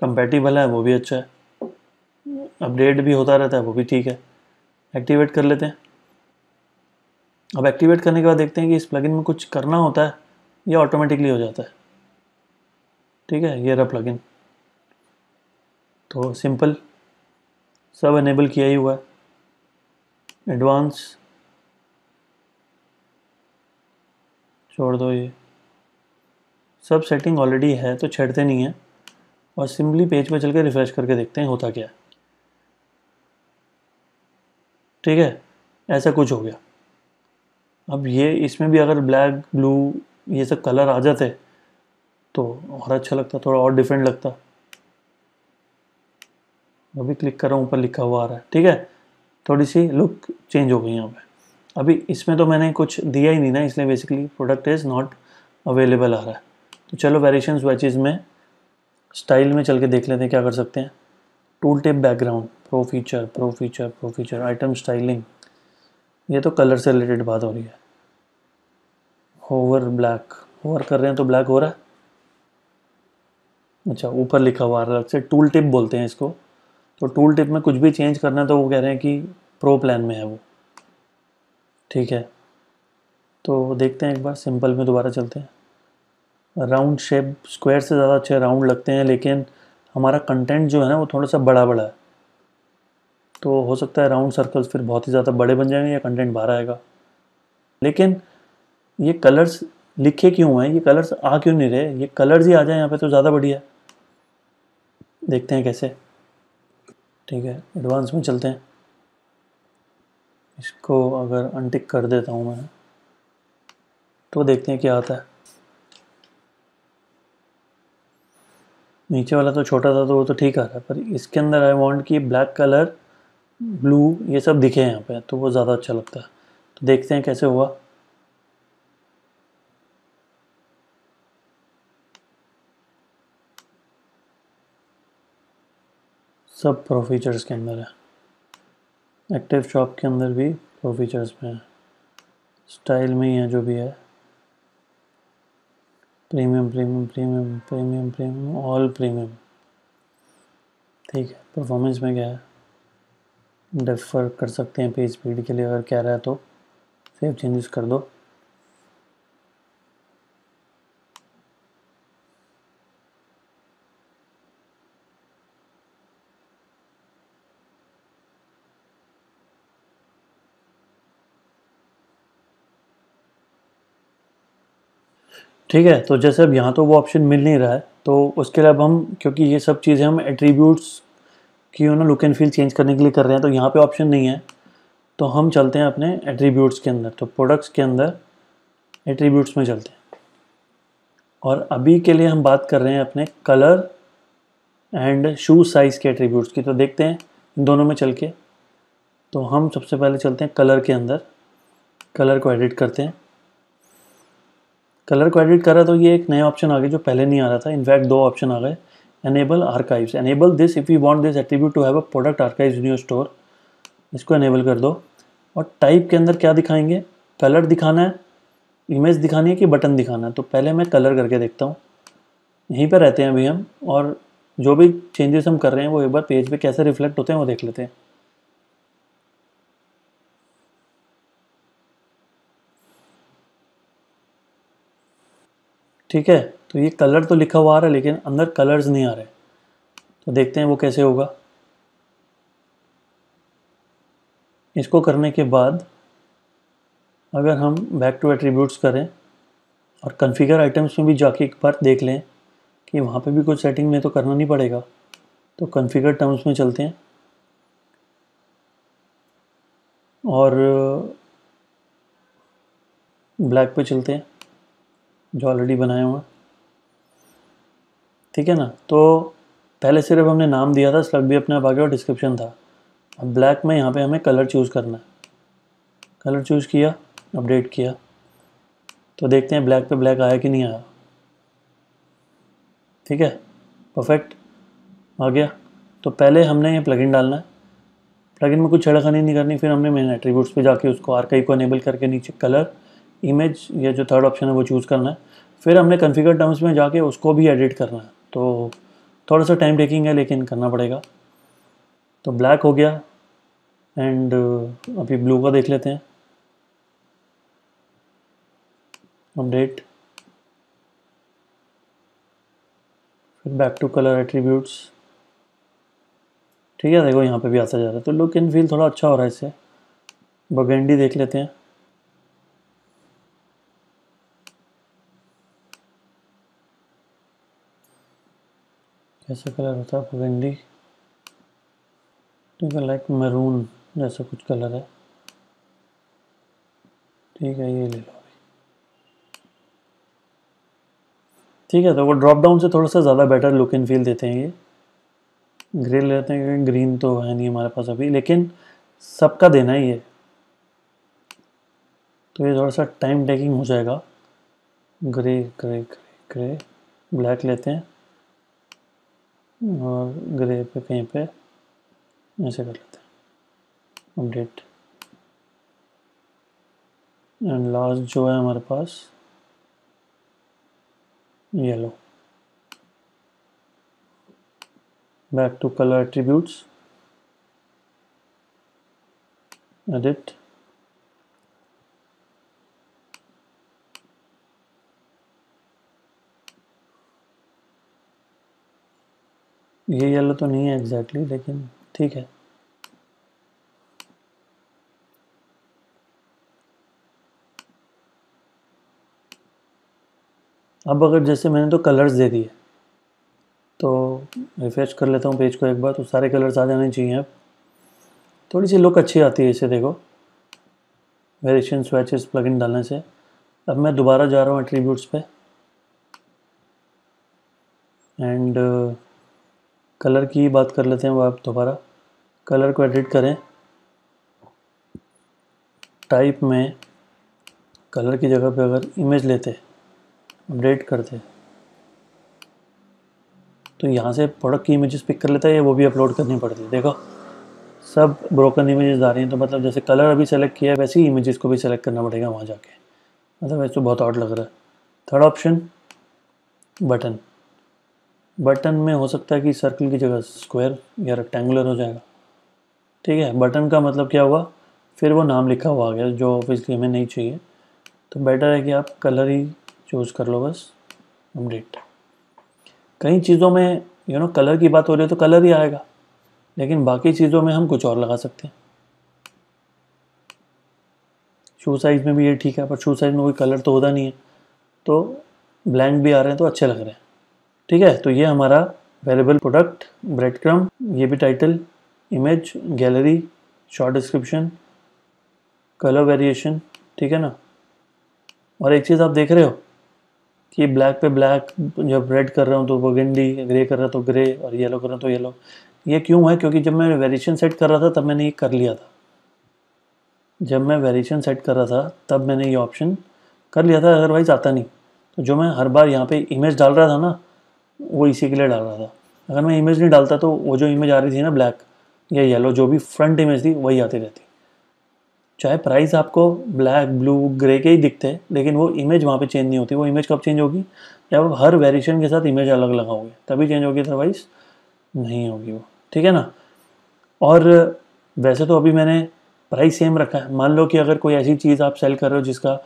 कंपेटिबल है वो भी अच्छा है अपडेट भी होता रहता है वो भी ठीक है एक्टिवेट कर लेते हैं अब एक्टिवेट करने के बाद देखते हैं कि इस प्लगइन में कुछ करना होता है या ऑटोमेटिकली हो जाता है ठीक है ये रहा प्लगइन तो सिंपल सब इनेबल किया ही हुआ है एडवांस छोड़ दो ये सब सेटिंग ऑलरेडी है तो छेड़ते नहीं है और सिंपली पेज पर चल के रिफ़्रेश करके देखते हैं होता क्या है ठीक है ऐसा कुछ हो गया अब ये इसमें भी अगर ब्लैक ब्लू ये सब कलर आ जाते तो और अच्छा लगता थोड़ा और डिफरेंट लगता अभी क्लिक कर रहा हूँ ऊपर लिखा हुआ आ रहा है ठीक है थोड़ी सी लुक चेंज हो गई यहाँ पे अभी इसमें तो मैंने कुछ दिया ही नहीं ना इसलिए basically product is not available आ रहा है तो चलो वेरिएशन वेचेज़ में स्टाइल में चल के देख लेते हैं क्या कर सकते हैं tooltip background pro feature pro feature pro feature item styling ये तो कलर से रिलेटेड बात हो रही है होवर ब्लैक होवर कर रहे हैं तो ब्लैक हो रहा है अच्छा ऊपर लिखा हुआ आ रहा है टूल टिप बोलते हैं इसको तो टूल टिप में कुछ भी चेंज करना है तो वो कह रहे हैं कि प्रो प्लान में है वो ठीक है तो देखते हैं एक बार सिंपल में दोबारा चलते हैं राउंड शेप स्क्वायर से ज़्यादा अच्छे राउंड लगते हैं लेकिन हमारा कंटेंट जो है ना वो थोड़ा सा बड़ा बड़ा है तो हो सकता है राउंड सर्कल्स फिर बहुत ही ज़्यादा बड़े बन जाएंगे या कंटेंट बाहर आएगा लेकिन ये कलर्स लिखे क्यों हैं ये कलर्स आ क्यों नहीं रहे ये कलर्स ही आ जाए यहाँ पे तो ज़्यादा बढ़िया देखते हैं कैसे ठीक है एडवांस में चलते हैं इसको अगर अनटिक कर देता हूँ मैं तो देखते हैं क्या आता है नीचे वाला तो छोटा था तो वो तो ठीक आ रहा है पर इसके अंदर आई वांट कि ब्लैक कलर ब्लू ये सब दिखे यहाँ पे तो वो ज़्यादा अच्छा लगता है तो देखते हैं कैसे हुआ सब प्रो फीचर्स के अंदर है एक्टिव शॉप के अंदर भी प्रो फीचर्स में है स्टाइल में ही है जो भी है premium premium premium premium premium all premium ठीक है परफॉर्मेंस में क्या है डिफर कर सकते हैं पेज स्पीड के लिए अगर कह रहा है तो सेव चेंजेस कर दो ठीक है तो जैसे अब यहाँ तो वो ऑप्शन मिल नहीं रहा है तो उसके लिए अब हम क्योंकि ये सब चीज़ें हम एट्रीब्यूट्स की ना लुक एंड फील चेंज करने के लिए कर रहे हैं तो यहाँ पे ऑप्शन नहीं है तो हम चलते हैं अपने एट्रीब्यूट्स के अंदर तो प्रोडक्ट्स के अंदर एट्रीब्यूट्स में चलते हैं और अभी के लिए हम बात कर रहे हैं अपने कलर एंड शू साइज़ के एट्रीब्यूट्स की तो देखते हैं इन दोनों में चल के तो हम सबसे पहले चलते हैं कलर के अंदर कलर को एडिट करते हैं कलर को एडिट करा तो ये एक नया ऑप्शन आ गया जो पहले नहीं आ रहा था इनफैक्ट दो ऑप्शन आ गए enable archives enable this if you want this attribute to have a product archives in your store इसको एनेबल कर दो और टाइप के अंदर क्या दिखाएंगे कलर दिखाना है इमेज दिखानी है कि बटन दिखाना है तो पहले मैं कलर करके देखता हूँ यहीं पर रहते हैं अभी हम और जो भी चेंजेस हम कर रहे हैं वो एक बार पेज पे कैसे रिफ्लेक्ट होते हैं वो देख लेते हैं ठीक है तो ये कलर तो लिखा हुआ आ रहा है लेकिन अंदर कलर्स नहीं आ रहे तो देखते हैं वो कैसे होगा इसको करने के बाद अगर हम बैक टू एट्रीब्यूट्स करें और कन्फिगर आइटम्स में भी जाके एक बार देख लें कि वहाँ पे भी कुछ सेटिंग में तो करना नहीं पड़ेगा तो कन्फिगर टर्म्स में चलते हैं और ब्लैक पे चलते हैं जो ऑलरेडी बनाया हुआ ठीक है ना तो पहले सिर्फ हमने नाम दिया था स्लग भी अपने आप आगे और डिस्क्रिप्शन था अब ब्लैक में यहाँ पे हमें कलर चूज़ करना है कलर चूज़ किया अपडेट किया तो देखते हैं ब्लैक पे ब्लैक आया कि नहीं आया ठीक है परफेक्ट आ गया तो पहले हमने ये प्लगइन डालना है प्लगइन में कुछ छड़खानी नहीं करनी फिर हमने मेन एट्रीब्यूट्स पे जाके उसको कई को अनेबल करके नीचे कलर इमेज या जो थर्ड ऑप्शन है वो चूज़ करना है फिर हमने कन्फिगर टर्म्स में जाके उसको भी एडिट करना है तो थोड़ा सा टाइम टेकिंग है लेकिन करना पड़ेगा तो ब्लैक हो गया एंड uh, अभी ब्लू का देख लेते हैं अपडेट फिर बैक टू कलर एट्रीब्यूट्स ठीक है देखो यहाँ पे भी आता जा रहा है तो लुक एंड फील थोड़ा अच्छा हो रहा है इससे बगेंडी देख लेते हैं कैसा कलर होता है पगंडी ठीक है लाइक मरून जैसा कुछ कलर है ठीक है ये ले लो ठीक है तो वो ड्रॉप डाउन से थोड़ा सा ज़्यादा बेटर लुक एंड फील देते हैं ये ग्रे लेते हैं क्योंकि ग्रीन तो है नहीं हमारे पास अभी लेकिन सबका देना ही है तो ये थोड़ा सा टाइम टेकिंग हो जाएगा grey grey grey grey black लेते हैं और ग्रे पे कहीं पे ऐसे कर लेते हैं अपडेट एंड लास्ट जो है हमारे पास yellow back to colour attributes edit ये येलो तो नहीं है एग्जैक्टली exactly, लेकिन ठीक है अब अगर जैसे मैंने तो कलर्स दे दिए तो रिफ्रेश कर लेता हूँ पेज को एक बार तो सारे कलर्स आ जाने चाहिए अब थोड़ी सी लुक अच्छी आती है इसे देखो वेरिएशन स्वेचेस प्लगइन डालने से अब मैं दोबारा जा रहा हूँ एट्रीब्यूट्स पे एंड uh, कलर की बात कर लेते हैं वो आप दोबारा कलर को एडिट करें टाइप में कलर की जगह पे अगर इमेज लेते अपडेट करते तो यहाँ से प्रोडक्ट की इमेजेस पिक कर लेता है या वो भी अपलोड करनी पड़ती है देखो सब ब्रोकन इमेजेस आ रही हैं तो मतलब जैसे कलर अभी सेलेक्ट किया है वैसे ही इमेजेस को भी सेलेक्ट करना पड़ेगा वहाँ जाके मतलब वैसे तो बहुत आउट लग रहा है थर्ड ऑप्शन बटन बटन में हो सकता है कि सर्कल की जगह स्क्वायर या रेक्टेंगुलर हो जाएगा ठीक है बटन का मतलब क्या हुआ फिर वो नाम लिखा हुआ आ गया जो ऑफिसली हमें नहीं चाहिए तो बेटर है कि आप कलर ही चूज़ कर लो बस अपडेट कई चीज़ों में यू नो कलर की बात हो रही है तो कलर ही आएगा लेकिन बाकी चीज़ों में हम कुछ और लगा सकते हैं शू साइज़ में भी ये ठीक है पर शू साइज़ में कोई कलर तो होता नहीं है तो ब्लैंक भी आ रहे हैं तो अच्छे लग रहे हैं ठीक है तो ये हमारा वेलेबल प्रोडक्ट ब्रेड क्रम ये भी title image gallery short description colour variation ठीक है ना और एक चीज़ आप देख रहे हो कि ब्लैक पे ब्लैक जब रेड कर रहा हूँ तो बगंडी ग्रे कर रहा तो ग्रे और येलो कर रहा तो येलो ये क्यों है क्योंकि जब मैं वेरिएशन सेट कर रहा था तब मैंने ये कर लिया था जब मैं वेरिएशन सेट कर रहा था तब मैंने ये ऑप्शन कर लिया था अदरवाइज़ आता नहीं तो जो मैं हर बार यहाँ पे इमेज डाल रहा था ना वो इसी के लिए डाल रहा था अगर मैं इमेज नहीं डालता तो वो जो इमेज आ रही थी ना ब्लैक या येलो जो भी फ्रंट इमेज थी वही आती रहती चाहे प्राइस आपको ब्लैक ब्लू ग्रे के ही दिखते हैं लेकिन वो इमेज वहाँ पे चेंज नहीं होती वो इमेज कब चेंज होगी जब आप हर वेरिएशन के साथ इमेज अलग लगाओगे तभी चेंज होगी अदरवाइज नहीं होगी वो ठीक है ना और वैसे तो अभी मैंने प्राइस सेम रखा है मान लो कि अगर कोई ऐसी चीज़ आप सेल कर रहे हो जिसका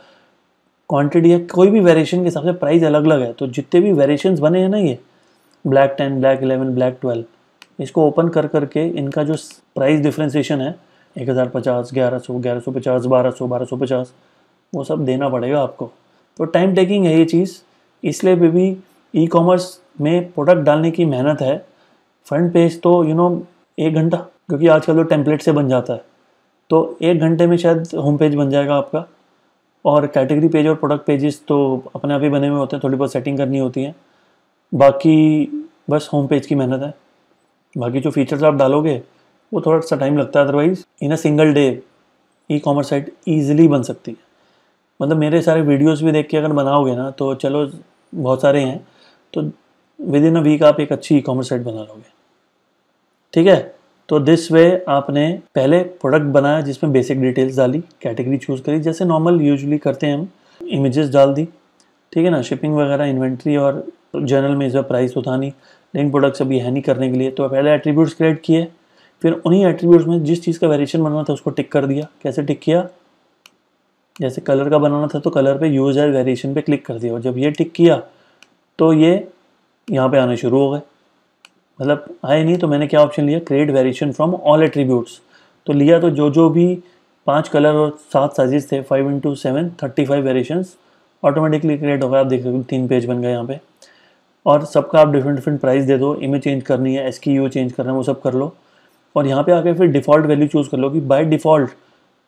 क्वांटिटी या कोई भी वेरिएशन के हिसाब से प्राइस अलग अलग है तो जितने भी वेरिएशन बने हैं ना ये black ten black eleven black twelve इसको ओपन कर करके इनका जो प्राइस डिफ्रेंसिएशन है एक हज़ार पचास ग्यारह सौ ग्यारह सौ पचास बारह सौ बारह सौ पचास वो सब देना पड़ेगा आपको तो टाइम टेकिंग है ये चीज़ इसलिए भी भी ई कॉमर्स में प्रोडक्ट डालने की मेहनत है फ्रंट पेज तो यू नो एक घंटा क्योंकि आजकल तो टेम्पलेट से बन जाता है तो एक घंटे में शायद होम पेज बन जाएगा आपका और कैटेगरी पेज और प्रोडक्ट पेजेस तो अपने आप ही बने हुए होते हैं थोड़ी बहुत सेटिंग करनी होती है बाकी बस होम पेज की मेहनत है बाकी जो फीचर्स आप डालोगे वो थोड़ा सा टाइम लगता है otherwise in a single day ecommerce site easily बन सकती है मतलब मेरे सारे वीडियोस भी देख के अगर बनाओगे ना तो चलो बहुत सारे हैं तो विद इन अ वीक आप एक अच्छी ई कॉमर्स साइट बना लोगे ठीक है तो दिस वे आपने पहले प्रोडक्ट बनाया जिसमें बेसिक डिटेल्स डाली कैटेगरी चूज़ करी जैसे नॉर्मल यूजली करते हैं हम इमेजेस डाल दी ठीक है ना शिपिंग वगैरह इन्वेंट्री और जर्नल में इस बार प्राइस होता नहीं लेकिन प्रोडक्ट्स अभी है नहीं करने के लिए तो पहले एट्रीब्यूट्स क्रिएट किए फिर उन्हीं एट्रीब्यूट्स में जिस चीज़ का वेरिएशन बनाना था उसको टिक कर दिया कैसे टिक किया जैसे कलर का बनाना था तो कलर पे यूज है वेरिएशन पे क्लिक कर दिया और जब ये टिक किया तो ये यहाँ पे आने शुरू हो गए मतलब आए नहीं तो मैंने क्या ऑप्शन लिया create variation from all attributes तो लिया तो जो जो भी पांच कलर और सात साइजेस थे five into seven thirty five variation automatically create हो गया आप देख सकते हो तीन पेज बन गए यहाँ पे और सबका आप डिफरेंट डिफरेंट प्राइस दे दो इमेज चेंज करनी है एस की यू चेंज करना है वो सब कर लो और यहाँ पे आके फिर डिफ़ॉल्ट वैल्यू चूज़ कर लो कि बाय डिफ़ॉल्ट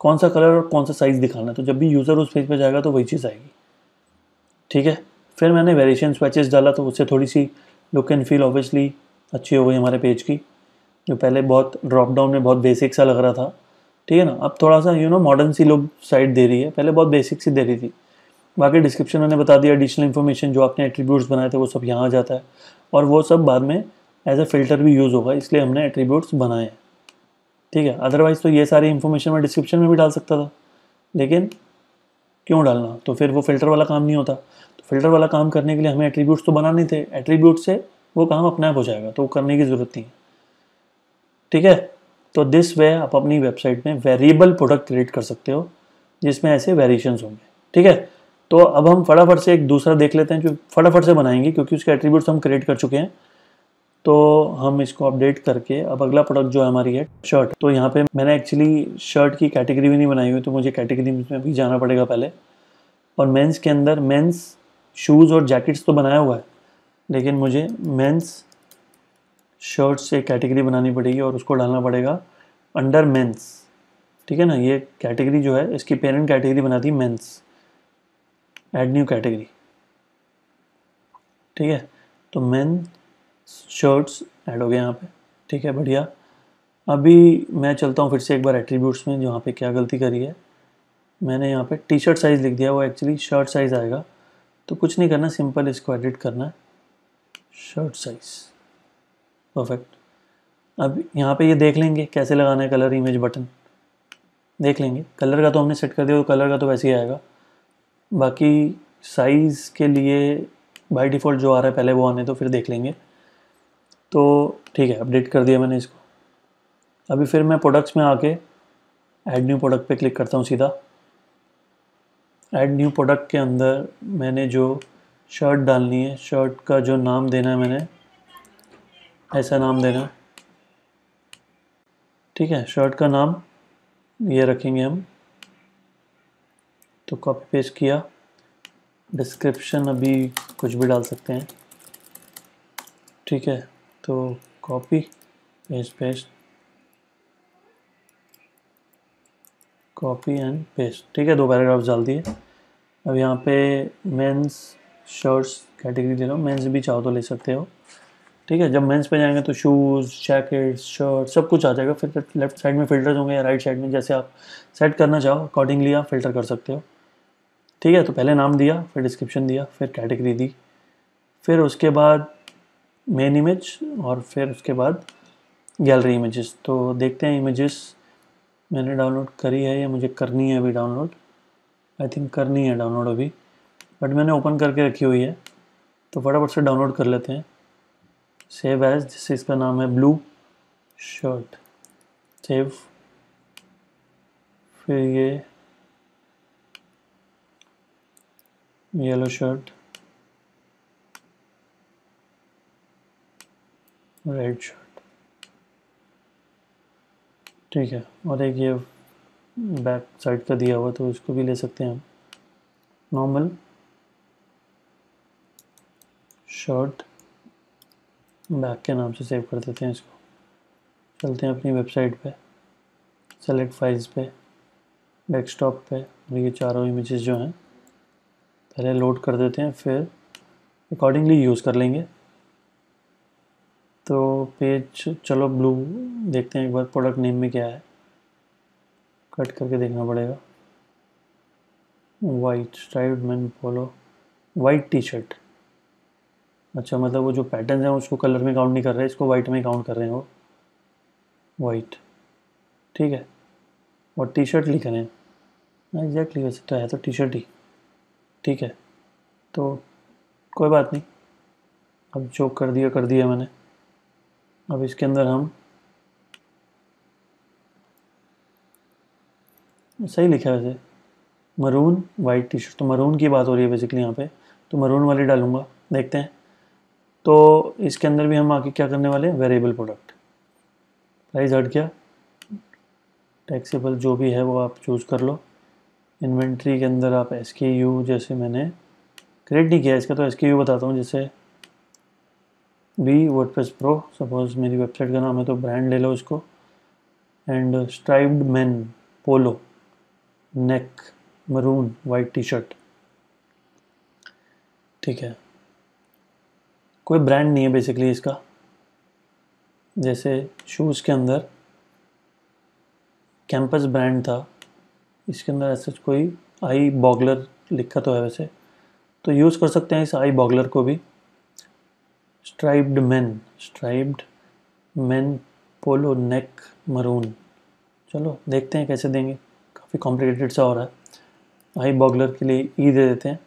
कौन सा कलर और कौन सा साइज़ दिखाना है तो जब भी यूज़र उस पेज पर पे जाएगा तो वही चीज़ आएगी ठीक है फिर मैंने वेरिएशन स्वेचेस डाला तो उससे थोड़ी सी लुक एंड फील ऑब्वियसली अच्छी हो गई हमारे पेज की जो पहले बहुत ड्रॉप डाउन में बहुत बेसिक सा लग रहा था ठीक है ना अब थोड़ा सा यू नो मॉडर्न सी लोग साइट दे रही है पहले बहुत बेसिक सी दे रही थी बाकी डिस्क्रिप्शन मैंने बता दिया एडिशनल इन्फॉर्मेशन जो आपने एट्रीब्यूट्स बनाए थे वो सब यहाँ आ जाता है और वो सब बाद में एज अ फिल्टर भी यूज़ होगा इसलिए हमने एट्रीब्यूट्स बनाए हैं ठीक है अदरवाइज़ तो ये सारी इन्फॉर्मेशन मैं डिस्क्रिप्शन में भी डाल सकता था लेकिन क्यों डालना तो फिर वो फिल्टर वाला काम नहीं होता तो फिल्टर वाला काम करने के लिए हमें एट्रीब्यूट्स तो बनाने थे एट्रीब्यूट से वो काम अपने आप हो जाएगा तो करने की ज़रूरत नहीं है ठीक है तो दिस वे आप अपनी वेबसाइट में वेरिएबल प्रोडक्ट क्रिएट कर सकते हो जिसमें ऐसे वेरिएशन होंगे ठीक है तो अब हम फटाफट से एक दूसरा देख लेते हैं जो फटाफट से बनाएंगे क्योंकि उसके एट्रीब्यूट्स हम क्रिएट कर चुके हैं तो हम इसको अपडेट करके अब अगला प्रोडक्ट जो है हमारी है शर्ट तो यहाँ पे मैंने एक्चुअली शर्ट की कैटेगरी भी नहीं बनाई हुई तो मुझे कैटेगरी में भी जाना पड़ेगा पहले और मेंस के अंदर मेंस शूज़ और जैकेट्स तो बनाया हुआ है लेकिन मुझे मेंस शर्ट से कैटेगरी बनानी पड़ेगी और उसको डालना पड़ेगा अंडर मेंस ठीक है ना ये कैटेगरी जो है इसकी पेरेंट कैटेगरी बना दी मेंस एड न्यू कैटेगरी ठीक है तो मेन शर्ट्स ऐड हो गए यहाँ पे ठीक है बढ़िया अभी मैं चलता हूँ फिर से एक बार एट्रीब्यूट्स में जहाँ पे क्या गलती करी है मैंने यहाँ पे टी शर्ट साइज़ लिख दिया वो एक्चुअली शर्ट साइज़ आएगा तो कुछ नहीं करना सिंपल इसको एडिट करना है शर्ट साइज परफेक्ट अब यहाँ पे ये देख लेंगे कैसे लगाना है कलर इमेज बटन देख लेंगे कलर का तो हमने सेट कर दिया तो कलर का तो वैसे ही आएगा बाकी साइज़ के लिए बाय डिफ़ॉल्ट जो आ रहा है पहले वो आने तो फिर देख लेंगे तो ठीक है अपडेट कर दिया मैंने इसको अभी फिर मैं प्रोडक्ट्स में आके ऐड न्यू प्रोडक्ट पे क्लिक करता हूँ सीधा ऐड न्यू प्रोडक्ट के अंदर मैंने जो शर्ट डालनी है शर्ट का जो नाम देना है मैंने ऐसा नाम देना ठीक है शर्ट का नाम ये रखेंगे हम तो कॉपी पेस्ट किया डिस्क्रिप्शन अभी कुछ भी डाल सकते हैं ठीक है तो copy paste paste copy and paste ठीक है दो पैराग्राफ्स डाल दिए अब यहाँ पे मेंस शर्ट्स कैटेगरी ले लो मेंस भी चाहो तो ले सकते हो ठीक है जब मेंस पे जाएंगे तो शूज़ जैकेट शर्ट सब कुछ आ जाएगा फिर लेफ्ट तो साइड में फिल्टर्स होंगे या राइट साइड में जैसे आप सेट करना चाहो अकॉर्डिंगली आप फिल्टर कर सकते हो ठीक है तो पहले नाम दिया फिर डिस्क्रिप्शन दिया फिर कैटेगरी दी फिर उसके बाद मेन इमेज और फिर उसके बाद गैलरी इमेजेस तो देखते हैं इमेजेस मैंने डाउनलोड करी है या मुझे करनी है अभी डाउनलोड आई थिंक करनी है डाउनलोड अभी बट मैंने ओपन करके रखी हुई है तो फटाफट से डाउनलोड कर लेते हैं सेव एज जिससे इसका नाम है ब्लू शर्ट सेव फिर ये येलो शर्ट रेड शर्ट ठीक है और एक ये बैक साइड का दिया हुआ तो इसको भी ले सकते हैं हम नॉर्मल शॉर्ट बैक के नाम से सेव कर देते हैं इसको चलते हैं अपनी वेबसाइट पे सेलेक्ट फाइल्स पे डेस्कटॉप पे और ये चारों इमेजेस जो हैं पहले लोड कर देते हैं फिर अकॉर्डिंगली यूज़ कर लेंगे तो पेज चलो ब्लू देखते हैं एक बार प्रोडक्ट नेम में क्या है कट करके देखना पड़ेगा white striped man polo white T shirt अच्छा मतलब वो जो पैटर्न है उसको कलर में काउंट नहीं कर रहे इसको वाइट में काउंट कर रहे हैं वो वाइट ठीक है और टी शर्ट लिख रहे हैं एग्जैक्टली वैसे तो है तो टी शर्ट ही ठीक है तो कोई बात नहीं अब जो कर दिया कर दिया मैंने अब इसके अंदर हम सही लिखा है वैसे मरून वाइट टी शर्ट तो मरून की बात हो रही है बेसिकली यहाँ पे तो मरून वाली डालूँगा देखते हैं तो इसके अंदर भी हम आके क्या करने वाले हैं वेरिएबल प्रोडक्ट प्राइस हट गया टैक्सीबल जो भी है वो आप चूज़ कर लो इन्वेंट्री के अंदर आप एस के यू जैसे मैंने क्रिएट नहीं किया इसका तो एस के यू बताता हूँ जैसे बी प्रेस प्रो सपोज़ मेरी वेबसाइट का नाम है तो ब्रांड ले लो इसको and striped man polo neck maroon white T shirt ठीक है कोई ब्रांड नहीं है बेसिकली इसका जैसे शूज़ के अंदर कैंपस ब्रांड था इसके अंदर ऐसा कोई आई बॉगलर लिखा तो है वैसे तो यूज़ कर सकते हैं इस आई बॉगलर को भी striped man striped man polo neck maroon चलो देखते हैं कैसे देंगे काफ़ी कॉम्प्लिकेटेड सा हो रहा है आई बॉगलर के लिए ई e दे देते हैं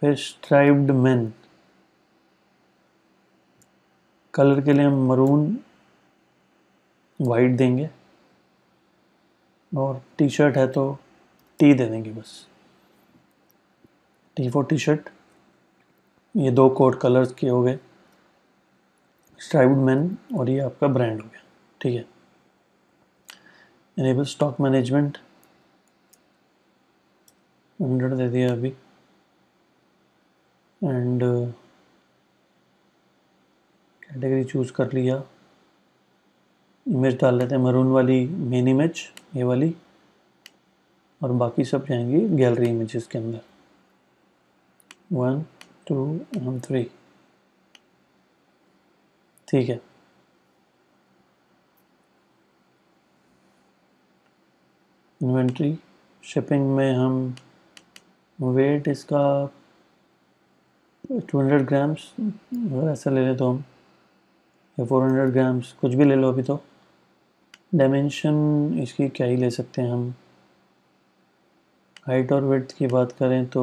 फिर स्ट्राइब्ड मैन कलर के लिए हम मरून वाइट देंगे और टी शर्ट है तो टी दे देंगे बस टी फॉर टी शर्ट ये दो कोड कलर्स के हो गए स्ट्राइवड मैन और ये आपका ब्रांड हो गया ठीक है इनेबल स्टॉक मैनेजमेंट हंड्रेड दे दिया अभी एंड कैटेगरी चूज़ कर लिया इमेज डाल लेते हैं मरून वाली मेन इमेज ये वाली और बाकी सब जाएंगे गैलरी इमेजेस के अंदर वन टू एंड थ्री ठीक है इन्वेंट्री शिपिंग में हम वेट इसका 200 ग्राम्स ऐसा ले लें तो हम या 400 ग्राम्स कुछ भी ले लो अभी तो डायमेंशन इसकी क्या ही ले सकते हैं हम हाइट और वेथ की बात करें तो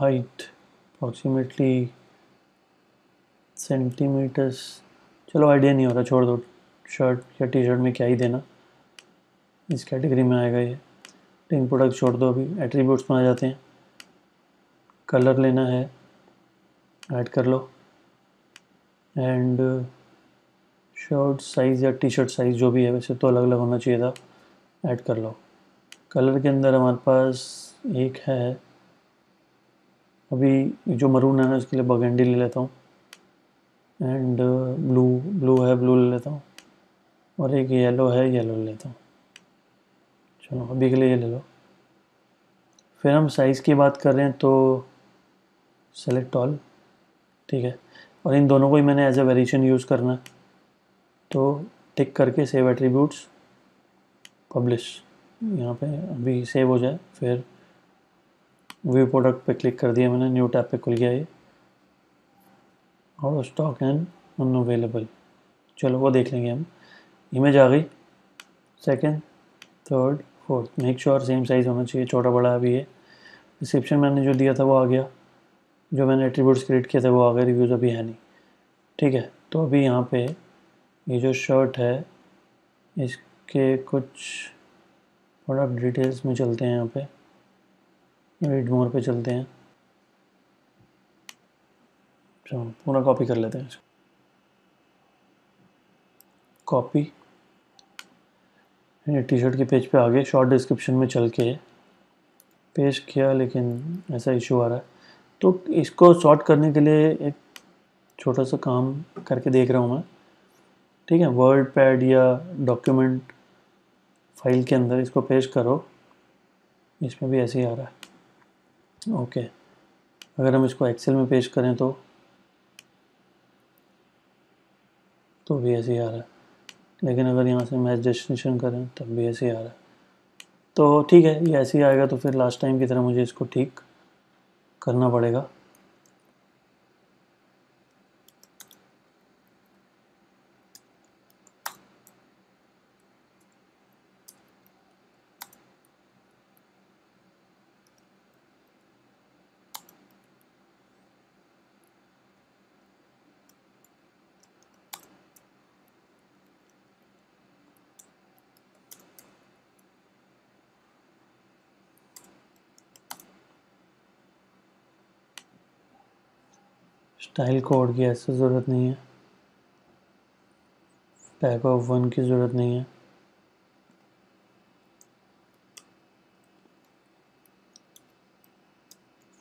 हाइट अप्रॉक्सीमेटली सेंटीमीटर्स चलो आइडिया नहीं हो रहा छोड़ दो शर्ट या टी शर्ट में क्या ही देना इस कैटेगरी में आएगा ये टिंग प्रोडक्ट छोड़ दो अभी एट्रीब्यूट्स में आ जाते हैं कलर लेना है ऐड कर लो एंड शर्ट साइज़ या टी शर्ट साइज़ जो भी है वैसे तो अलग अलग होना चाहिए था ऐड कर लो कलर के अंदर हमारे पास एक है अभी जो मरून है ना उसके लिए बगेंडी ले लेता हूँ एंड ब्लू ब्लू है ब्लू ले लेता हूँ और एक येलो है येलो ले लेता हूँ चलो अभी के लिए ये ले लो फिर हम साइज़ की बात कर रहे हैं तो सेलेक्ट ऑल ठीक है और इन दोनों को ही मैंने एज ए वेरिएशन यूज़ करना है तो टिक करके सेव एट्रीब्यूट्स पब्लिश यहाँ पे अभी सेव हो जाए फिर व्यू प्रोडक्ट पे क्लिक कर दिया मैंने न्यू टैब पे खुल गया ये और स्टॉक एंड अन अवेलेबल चलो वो देख लेंगे हम इमेज आ गई second third fourth make sure same size होना चाहिए छोटा बड़ा अभी है रिसिप्शन मैंने जो दिया था वो आ गया जो मैंने एट्रीब्यूट्स क्रिएट किए थे वो आगे रिव्यूज़ अभी है नहीं ठीक है तो अभी यहाँ पे ये जो शर्ट है इसके कुछ प्रोडक्ट डिटेल्स में चलते हैं यहाँ पे रीड मोर पे चलते हैं चलो पूरा कॉपी कर लेते हैं कॉपी टी शर्ट के पेज पे गए शॉर्ट डिस्क्रिप्शन में चल के पेश किया लेकिन ऐसा इशू आ रहा है तो इसको शॉर्ट करने के लिए एक छोटा सा काम करके देख रहा हूँ मैं ठीक है वर्ड पैड या डॉक्यूमेंट फाइल के अंदर इसको पेश करो इसमें भी ऐसे ही आ रहा है ओके अगर हम इसको एक्सेल में पेश करें तो तो भी ऐसे ही आ रहा है लेकिन अगर यहाँ से मैच डेस्टिनेशन करें तब भी ऐसे ही आ रहा है तो ठीक है ये ऐसे ही आएगा तो फिर लास्ट टाइम की तरह मुझे इसको ठीक करना पड़ेगा टाइल कोड की ऐसे ज़रूरत नहीं है पैक ऑफ वन की ज़रूरत नहीं है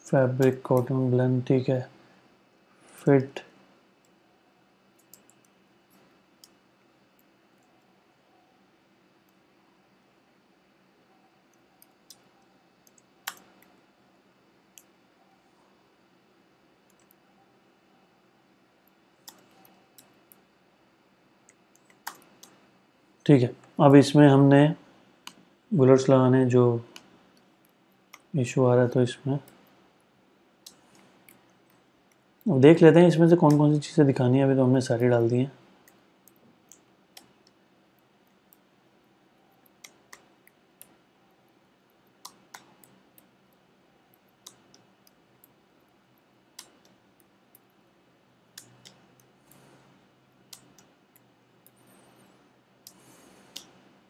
फैब्रिक कॉटन ब्लेंड ठीक है फिट ठीक है अब इसमें हमने बुलेट्स लगाने जो इशू आ रहा है तो इसमें अब देख लेते हैं इसमें से कौन कौन सी चीज़ें दिखानी है अभी तो हमने सारी डाल दी हैं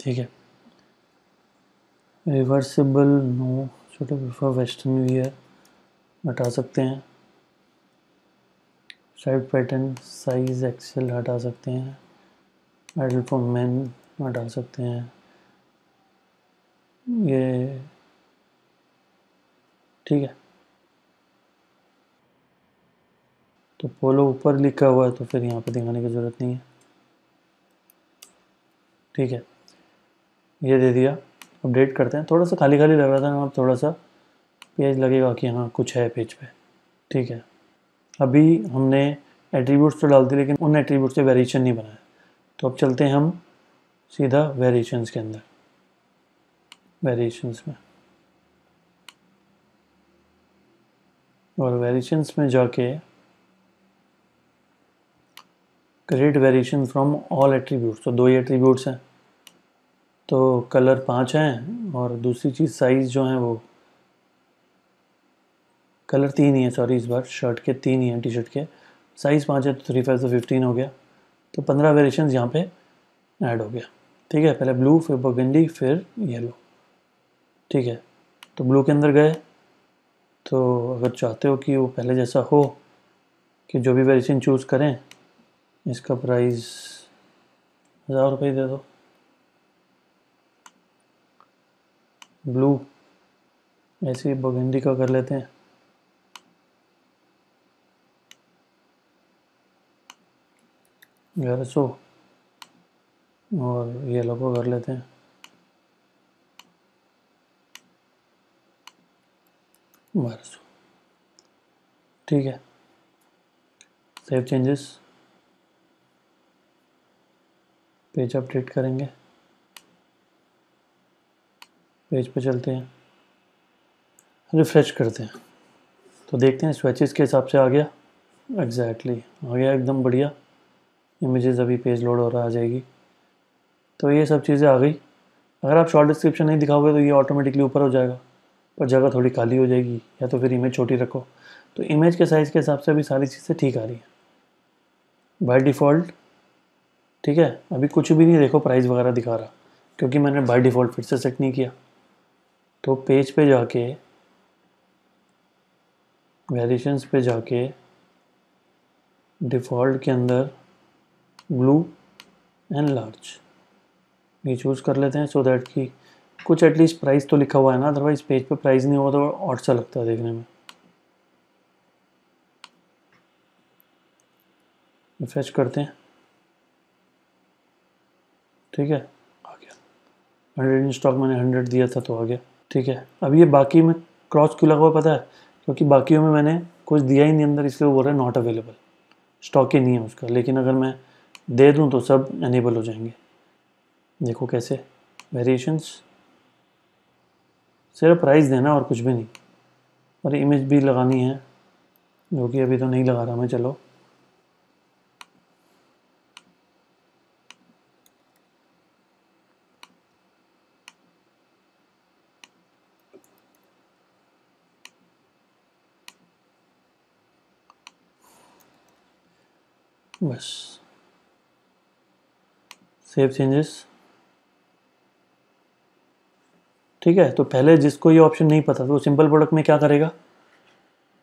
ठीक है रिवर्सिबल नो छोटे प्रीफर वेस्टर्न वियर हटा सकते हैं साइड पैटर्न साइज एक्सेल हटा सकते हैं आइडल फॉर मैन हटा सकते हैं ये ठीक है तो पोलो ऊपर लिखा हुआ है तो फिर यहाँ पे दिखाने की ज़रूरत नहीं है ठीक है ये दे दिया अपडेट करते हैं थोड़ा सा खाली खाली लग रहा था ना अब थोड़ा सा पेज लगेगा कि हाँ कुछ है पेज पे ठीक है अभी हमने एट्रीब्यूट्स तो डाल दिए लेकिन उन एट्रीब्यूट से वेरिएशन नहीं बनाया तो अब चलते हैं हम सीधा वेरिएशंस के अंदर वेरिएशंस में और वेरिएशंस में जाके create variation from all attributes तो दो ही एट्रीब्यूट्स हैं तो कलर पाँच हैं और दूसरी चीज़ साइज़ जो है वो कलर तीन ही है सॉरी इस बार शर्ट के तीन ही हैं टी शर्ट के साइज़ पाँच है तो थ्री फाइव से फिफ्टीन हो गया तो पंद्रह वेरिएशन यहाँ पे ऐड हो गया ठीक है पहले ब्लू फिर बगंडी फिर येलो ठीक है तो ब्लू के अंदर गए तो अगर चाहते हो कि वो पहले जैसा हो कि जो भी वेरिएशन चूज़ करें इसका प्राइस हज़ार रुपये दे दो ब्लू ऐसे ही बगंदी का कर लेते हैं ग्यारह सौ और येलो को कर लेते हैं बारह सौ ठीक है सेव चेंजेस पेज अपडेट करेंगे पेज पर चलते हैं रिफ़्रेश करते हैं तो देखते हैं स्वेचेस के हिसाब से आ गया एग्जैक्टली exactly, आ गया एकदम बढ़िया इमेजेस अभी पेज लोड हो रहा आ जाएगी तो ये सब चीज़ें आ गई अगर आप शॉर्ट डिस्क्रिप्शन नहीं दिखाओगे तो ये ऑटोमेटिकली ऊपर हो जाएगा पर जगह थोड़ी खाली हो जाएगी या तो फिर इमेज छोटी रखो तो इमेज के साइज़ के हिसाब से अभी सारी चीज़ें ठीक आ रही हैं बाय डिफ़ॉल्ट ठीक है अभी कुछ भी नहीं देखो प्राइस वगैरह दिखा रहा क्योंकि मैंने बाय डिफ़ॉल्ट फिर से सेट नहीं किया तो पेज पे जाके वेरिएशंस पे जाके डिफ़ॉल्ट के अंदर ब्लू एंड लार्ज ये चूज़ कर लेते हैं सो so दैट कि कुछ एटलीस्ट प्राइस तो लिखा हुआ है ना अदरवाइज पेज पे प्राइस नहीं हुआ तो और सा अच्छा लगता है देखने में रिफ्रेश करते हैं ठीक है आ गया हंड्रेड इन स्टॉक मैंने हंड्रेड दिया था तो आ गया ठीक है अब ये बाकी में क्रॉस क्यों लगा हुआ पता है क्योंकि बाकियों में मैंने कुछ दिया ही नहीं अंदर इसलिए वो बोल रहे हैं नॉट अवेलेबल स्टॉक ही नहीं है उसका लेकिन अगर मैं दे दूँ तो सब एनेबल हो जाएंगे देखो कैसे वेरिएशंस सिर्फ प्राइस देना और कुछ भी नहीं और इमेज भी लगानी है जो कि अभी तो नहीं लगा रहा मैं चलो बस सेव चेंजेस ठीक है तो पहले जिसको ये ऑप्शन नहीं पता था तो वो सिंपल प्रोडक्ट में क्या करेगा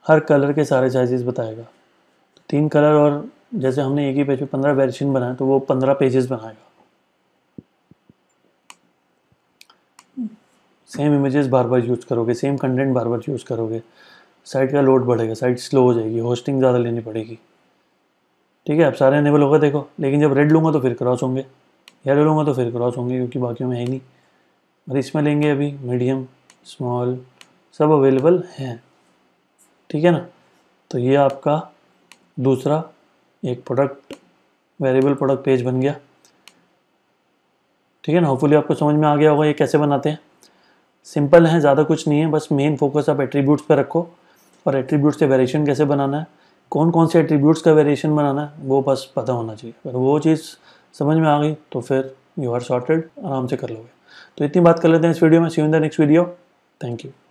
हर कलर के सारे साइजेस बताएगा तो तीन कलर और जैसे हमने एक ही पेज पे पंद्रह वेरिएशन बनाए तो वो पंद्रह पेजेस बनाएगा सेम इमेजेस बार बार यूज़ करोगे सेम कंटेंट बार बार यूज़ करोगे साइट का लोड बढ़ेगा साइट स्लो हो जाएगी होस्टिंग ज़्यादा लेनी पड़ेगी ठीक है अब सारे अनेबल होगा देखो लेकिन जब रेड लूँगा तो फिर क्रॉस होंगे येलो लूँगा तो फिर क्रॉस होंगे क्योंकि बाकी में है नहीं और इसमें लेंगे अभी मीडियम स्मॉल सब अवेलेबल हैं ठीक है ना तो ये आपका दूसरा एक प्रोडक्ट वेरिएबल प्रोडक्ट पेज बन गया ठीक है ना होपफुली आपको समझ में आ गया होगा ये कैसे बनाते हैं सिंपल है ज़्यादा कुछ नहीं है बस मेन फोकस आप एट्रीब्यूट्स पर रखो और एट्रीब्यूट्स से वेरिएशन कैसे बनाना है कौन कौन से एट्रीब्यूट्स का वेरिएशन बनाना है वो बस पता होना चाहिए अगर वो चीज़ समझ में आ गई तो फिर यू आर शॉर्टेड आराम से कर लोगे तो इतनी बात कर लेते हैं इस वीडियो में see in the next video thank you